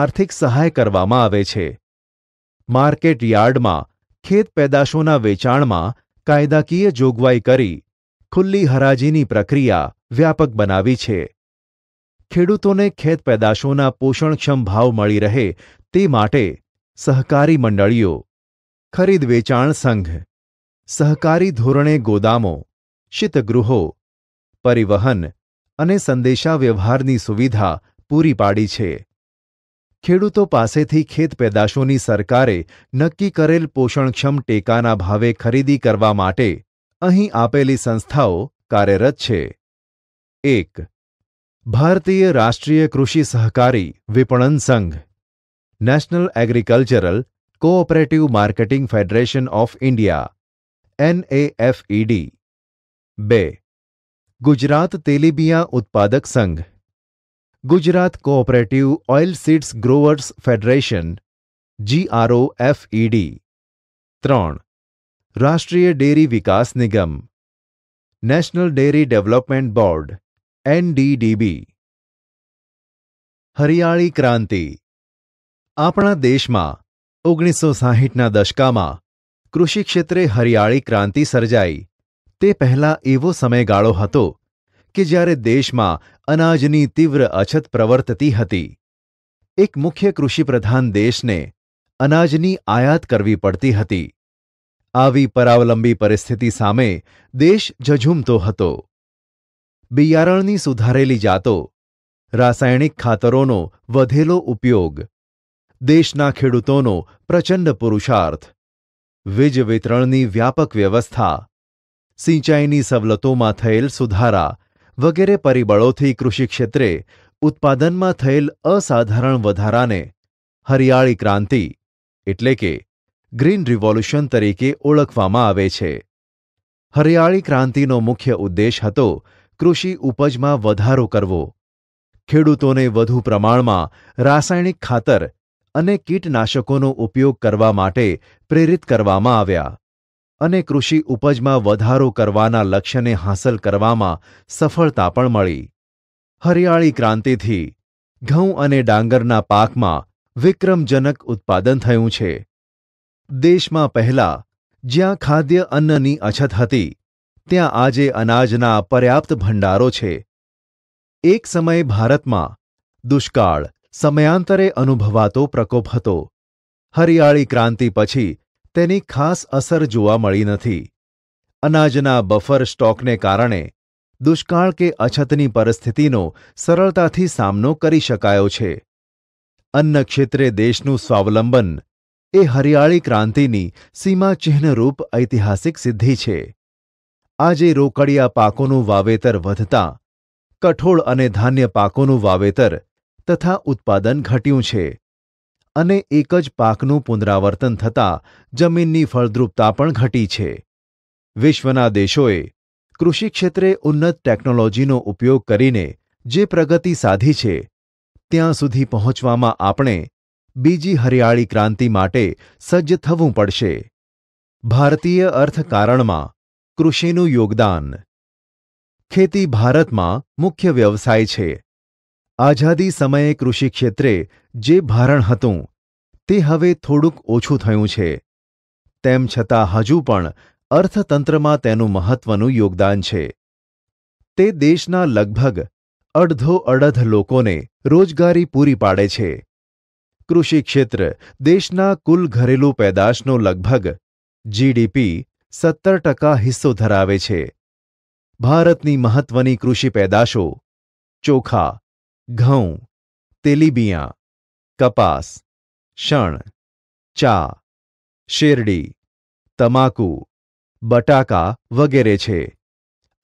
આર્થિક સહાય કરવામાં આવે છે માર્કેટ યાર્ડમાં ખેત પેદાશોના વેચાણમાં કાયદાકીય જોગવાઈ કરી ખુલ્લી હરાજીની પ્રક્રિયા વ્યાપક બનાવી છે ખેડૂતોને ખેત પેદાશોના પોષણક્ષમ ભાવ મળી રહે તે માટે સહકારી મંડળીઓ ખરીદ વેચાણ સંઘ સહકારી ધોરણે ગોદામો શીતગૃહો પરિવહન અને સંદેશાવ્યવહારની સુવિધા પૂરી પાડી છે ખેડૂતો પાસેથી ખેત પેદાશોની સરકારે નક્કી કરેલ પોષણક્ષમ ટેકાના ભાવે ખરીદી કરવા માટે અહીં આપેલી સંસ્થાઓ કાર્યરત છે એક ભારતીય રાષ્ટ્રીય કૃષિ સહકારી વિપણન સંઘ National Agricultural Cooperative Marketing Federation of India NAFED બે ગુજરાત તેલીબિયા ઉત્પાદક સંઘ Gujarat Cooperative Oil Seeds Growers Federation GROFED ત્રણ રાષ્ટ્રીય ડેરી વિકાસ નિગમ National Dairy Development Board NDDB હરિયાળી ક્રાંતિ આપણા દેશમાં ઓગણીસો સાહીઠના દશકામાં કૃષિ ક્ષેત્રે હરિયાળી ક્રાંતિ સર્જાઈ તે પહેલા એવો સમયગાળો હતો કે જ્યારે દેશમાં અનાજની તીવ્ર અછત પ્રવર્તતી હતી એક મુખ્ય કૃષિપ્રધાન દેશને અનાજની આયાત કરવી પડતી હતી આવી પરાવલંબી પરિસ્થિતિ સામે દેશ ઝઝૂમતો હતો બિયારણની સુધારેલી જાતો રાસાયણિક ખાતરોનો વધેલો ઉપયોગ દેશના ખેડૂતોનો પ્રચંડ પુરુષાર્થ વીજ વિતરણની વ્યાપક વ્યવસ્થા સિંચાઈની સવલતોમાં થયેલ સુધારા વગેરે પરિબળોથી કૃષિ ક્ષેત્રે ઉત્પાદનમાં થયેલ અસાધારણ વધારાને હરિયાળી ક્રાંતિ એટલે કે ગ્રીન રિવોલ્યુશન તરીકે ઓળખવામાં આવે છે હરિયાળી ક્રાંતિનો મુખ્ય ઉદ્દેશ હતો કૃષિ ઉપજમાં વધારો કરવો ખેડૂતોને વધુ પ્રમાણમાં રાસાયણિક ખાતર અને કીટનાશકોનો ઉપયોગ કરવા માટે પ્રેરિત કરવામાં આવ્યા અને કૃષિ ઉપજમાં વધારો કરવાના લક્ષ્યને હાંસલ કરવામાં સફળતા પણ મળી હરિયાળી ક્રાંતિથી ઘઉં અને ડાંગરના પાકમાં વિક્રમજનક ઉત્પાદન થયું છે દેશમાં પહેલા જ્યાં ખાદ્ય અન્નની અછત હતી ત્યાં આજે અનાજના પર્યાપ્ત ભંડારો છે એક સમયે ભારતમાં દુષ્કાળ સમયાંતરે અનુભવાતો પ્રકોપ હતો હરિયાળી ક્રાંતિ પછી તેની ખાસ અસર જોવા મળી નથી અનાજના બફર સ્ટોકને કારણે દુષ્કાળ કે અછતની પરિસ્થિતિનો સરળતાથી સામનો કરી શકાયો છે અન્ન ક્ષેત્રે દેશનું સ્વાવલંબન એ હરિયાળી ક્રાંતિની સીમાચિહ્નરૂપ ઐતિહાસિક સિદ્ધિ છે આજે રોકડિયા પાકોનું વાવેતર વધતાં કઠોળ અને ધાન્ય પાકોનું વાવેતર તથા ઉત્પાદન ઘટ્યું છે અને એક જ પાકનું પુનરાવર્તન થતાં જમીનની ફળદ્રુપતા પણ ઘટી છે વિશ્વના દેશોએ કૃષિ ક્ષેત્રે ઉન્નત ટેકનોલોજીનો ઉપયોગ કરીને જે પ્રગતિ સાધી છે ત્યાં સુધી પહોંચવામાં આપણે બીજી હરિયાળી ક્રાંતિ માટે સજ્જ થવું પડશે ભારતીય અર્થકારણમાં કૃષિનું યોગદાન ખેતી ભારતમાં મુખ્ય વ્યવસાય છે આઝાદી સમયે કૃષિ ક્ષેત્રે જે ભારણ હતું તે હવે થોડુંક ઓછું થયું છે તેમ છતાં હજુ પણ અર્થતંત્રમાં તેનું મહત્વનું યોગદાન છે તે દેશના લગભગ અડધો અડધ લોકોને રોજગારી પૂરી પાડે છે કૃષિ ક્ષેત્ર દેશના કુલ ઘરેલું પેદાશનો લગભગ જીડીપી સત્તર ટકા હિસ્સો ધરાવે છે ભારતની મહત્વની કૃષિ પેદાશો ચોખા ઘઉં તેલીબિયાં કપાસ શણ ચા શેરડી તમાકુ બટાકા વગેરે છે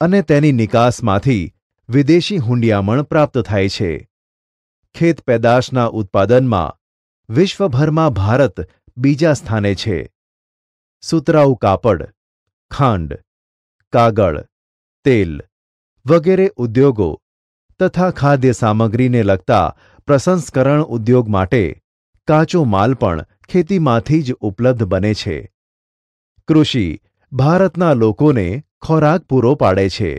અને તેની નિકાસમાંથી વિદેશી હુંડિયામણ પ્રાપ્ત થાય છે ખેત પેદાશના ઉત્પાદનમાં વિશ્વભરમાં ભારત બીજા સ્થાને છે સુતરાઉ કાપડ ખાંડ કાગળ તેલ વગેરે ઉદ્યોગો તથા ખાદ્ય સામગ્રીને લગતા પ્રસંસ્કરણ ઉદ્યોગ માટે કાચો માલ પણ ખેતીમાંથી જ ઉપલબ્ધ બને છે કૃષિ ભારતના લોકોને ખોરાક પૂરો પાડે છે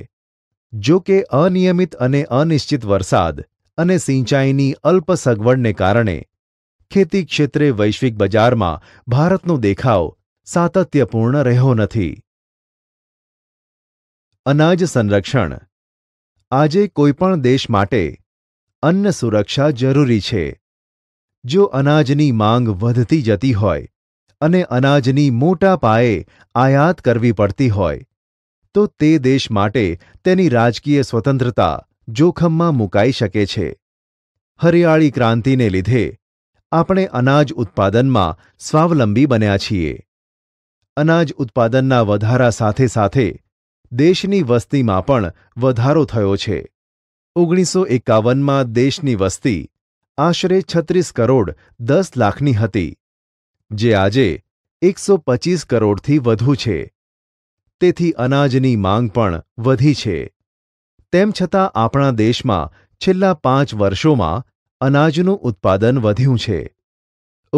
જો કે અનિયમિત અને અનિશ્ચિત વરસાદ અને સિંચાઈની અલ્પ સગવડને કારણે ખેતી ક્ષેત્રે વૈશ્વિક બજારમાં ભારતનો દેખાવ સાતત્યપૂર્ણ રહ્યો નથી અનાજ સંરક્ષણ આજે કોઈપણ દેશ માટે અન્ન સુરક્ષા જરૂરી છે જો અનાજની માંગ વધતી જતી હોય અને અનાજની મોટા પાયે આયાત કરવી પડતી હોય તો તે દેશ માટે તેની રાજકીય સ્વતંત્રતા જોખમમાં મુકાઈ શકે છે હરિયાળી ક્રાંતિને લીધે આપણે અનાજ ઉત્પાદનમાં સ્વાવલંબી બન્યા છીએ અનાજ ઉત્પાદનના વધારા સાથે સાથે દેશની વસ્તીમાં પણ વધારો થયો છે ઓગણીસો એકાવનમાં દેશની વસ્તી આશરે છત્રીસ કરોડ દસ લાખની હતી જે આજે એકસો પચીસ કરોડથી વધુ છે તેથી અનાજની માંગ પણ વધી છે તેમ છતાં આપણા દેશમાં છેલ્લા પાંચ વર્ષોમાં અનાજનું ઉત્પાદન વધ્યું છે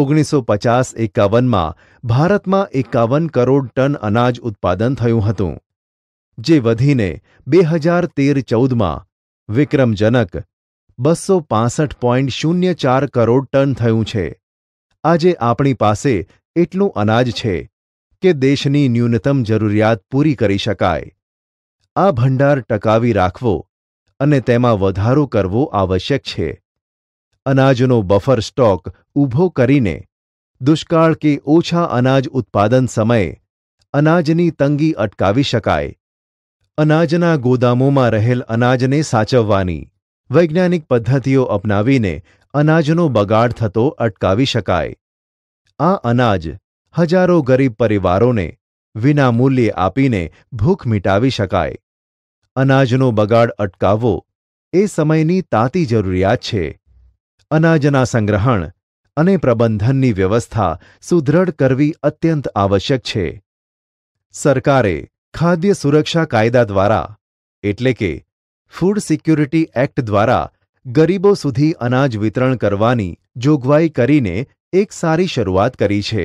ઓગણીસો પચાસ એકાવનમાં ભારતમાં એકાવન કરોડ ટન અનાજ ઉત્પાદન થયું હતું જે વધીને બે હજાર તેર ચૌદમાં વિક્રમજનક બસો પાસઠ પોઇન્ટ શૂન્ય ચાર કરોડ ટન થયું છે આજે આપણી પાસે એટલું અનાજ છે કે દેશની ન્યૂનતમ જરૂરિયાત પૂરી કરી શકાય આ ભંડાર ટકાવી રાખવો અને તેમાં વધારો કરવો આવશ્યક છે અનાજનો બફર સ્ટોક ઊભો કરીને દુષ્કાળ કે ઓછા અનાજ ઉત્પાદન સમયે અનાજની તંગી અટકાવી શકાય અનાજના ગોદામોમાં રહેલ અનાજને સાચવવાની વૈજ્ઞાનિક પદ્ધતિઓ અપનાવીને અનાજનો બગાડ થતો અટકાવી શકાય આ અનાજ હજારો ગરીબ પરિવારોને વિનામૂલ્યે આપીને ભૂખ મિટાવી શકાય અનાજનો બગાડ અટકાવવો એ સમયની તાતી જરૂરિયાત છે અનાજના સંગ્રહણ અને પ્રબંધનની વ્યવસ્થા સુદૃઢ કરવી અત્યંત આવશ્યક છે સરકારે ખાદ્ય સુરક્ષા કાયદા દ્વારા એટલે કે ફૂડ સિક્યુરિટી એક્ટ દ્વારા ગરીબો સુધી અનાજ વિતરણ કરવાની જોગવાઈ કરીને એક સારી શરૂઆત કરી છે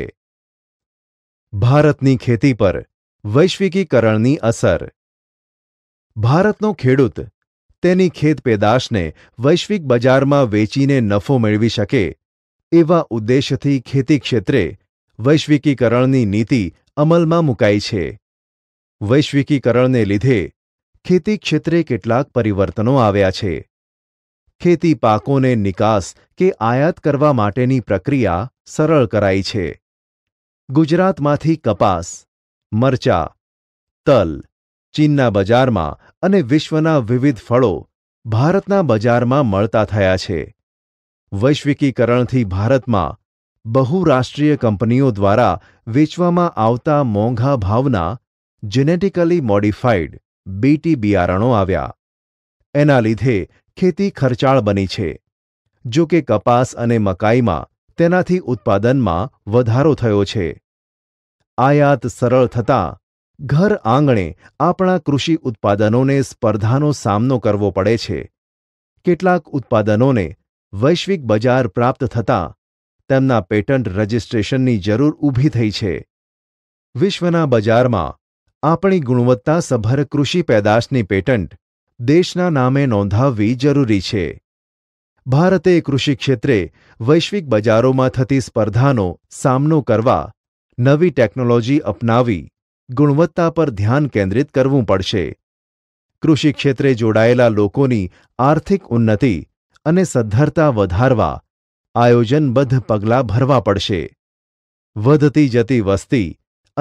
ભારતની ખેતી પર વૈશ્વિકીકરણની અસર ભારતનો ખેડૂત તેની ખેત વૈશ્વિક બજારમાં વેચીને નફો મેળવી શકે એવા ઉદ્દેશથી ખેતી ક્ષેત્રે વૈશ્વિકીકરણની નીતિ અમલમાં મુકાઈ છે વૈશ્વિકીકરણને લીધે ખેતી ક્ષેત્રે કેટલાક પરિવર્તનો આવ્યા છે ખેતી પાકોને નિકાસ કે આયાત કરવા માટેની પ્રક્રિયા સરળ કરાઈ છે ગુજરાતમાંથી કપાસ મરચા તલ ચીનના બજારમાં અને વિશ્વના વિવિધ ફળો ભારતના બજારમાં મળતા થયા છે વૈશ્વિકીકરણથી ભારતમાં બહુરાષ્ટ્રીય કંપનીઓ દ્વારા વેચવામાં આવતા મોંઘા ભાવના જીનેટિકલી મોડિફાઈડ બીટી બિયારણો આવ્યા એના લીધે ખેતી ખર્ચાળ બની છે જો કે કપાસ અને મકાઈમાં તેનાથી ઉત્પાદનમાં વધારો થયો છે આયાત સરળ થતાં ઘર આંગણે આપણા કૃષિ ઉત્પાદનોને સ્પર્ધાનો સામનો કરવો પડે છે કેટલાક ઉત્પાદનોને વૈશ્વિક બજાર પ્રાપ્ત થતાં તેમના પેટન્ટ રજિસ્ટ્રેશનની જરૂર ઊભી થઈ છે વિશ્વના બજારમાં આપણી ગુણવત્તાસભર કૃષિ પેદાશની પેટન્ટ દેશના નામે નોંધાવવી જરૂરી છે ભારતે કૃષિ ક્ષેત્રે વૈશ્વિક બજારોમાં થતી સ્પર્ધાનો સામનો કરવા નવી ટેકનોલોજી અપનાવી ગુણવત્તા પર ધ્યાન કેન્દ્રિત કરવું પડશે કૃષિ ક્ષેત્રે જોડાયેલા લોકોની આર્થિક ઉન્નતિ અને સદ્ધરતા વધારવા આયોજનબદ્ધ પગલાં ભરવા પડશે વધતી જતી વસ્તી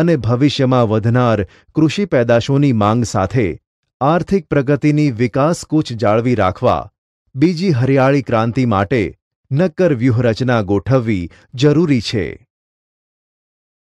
અને ભવિષ્યમાં વધનાર કૃષિ પેદાશોની માંગ સાથે આર્થિક પ્રગતિની વિકાસ કૂચ જાળવી રાખવા બીજી હરિયાળી ક્રાંતિ માટે નક્કર વ્યૂહરચના ગોઠવવી જરૂરી છે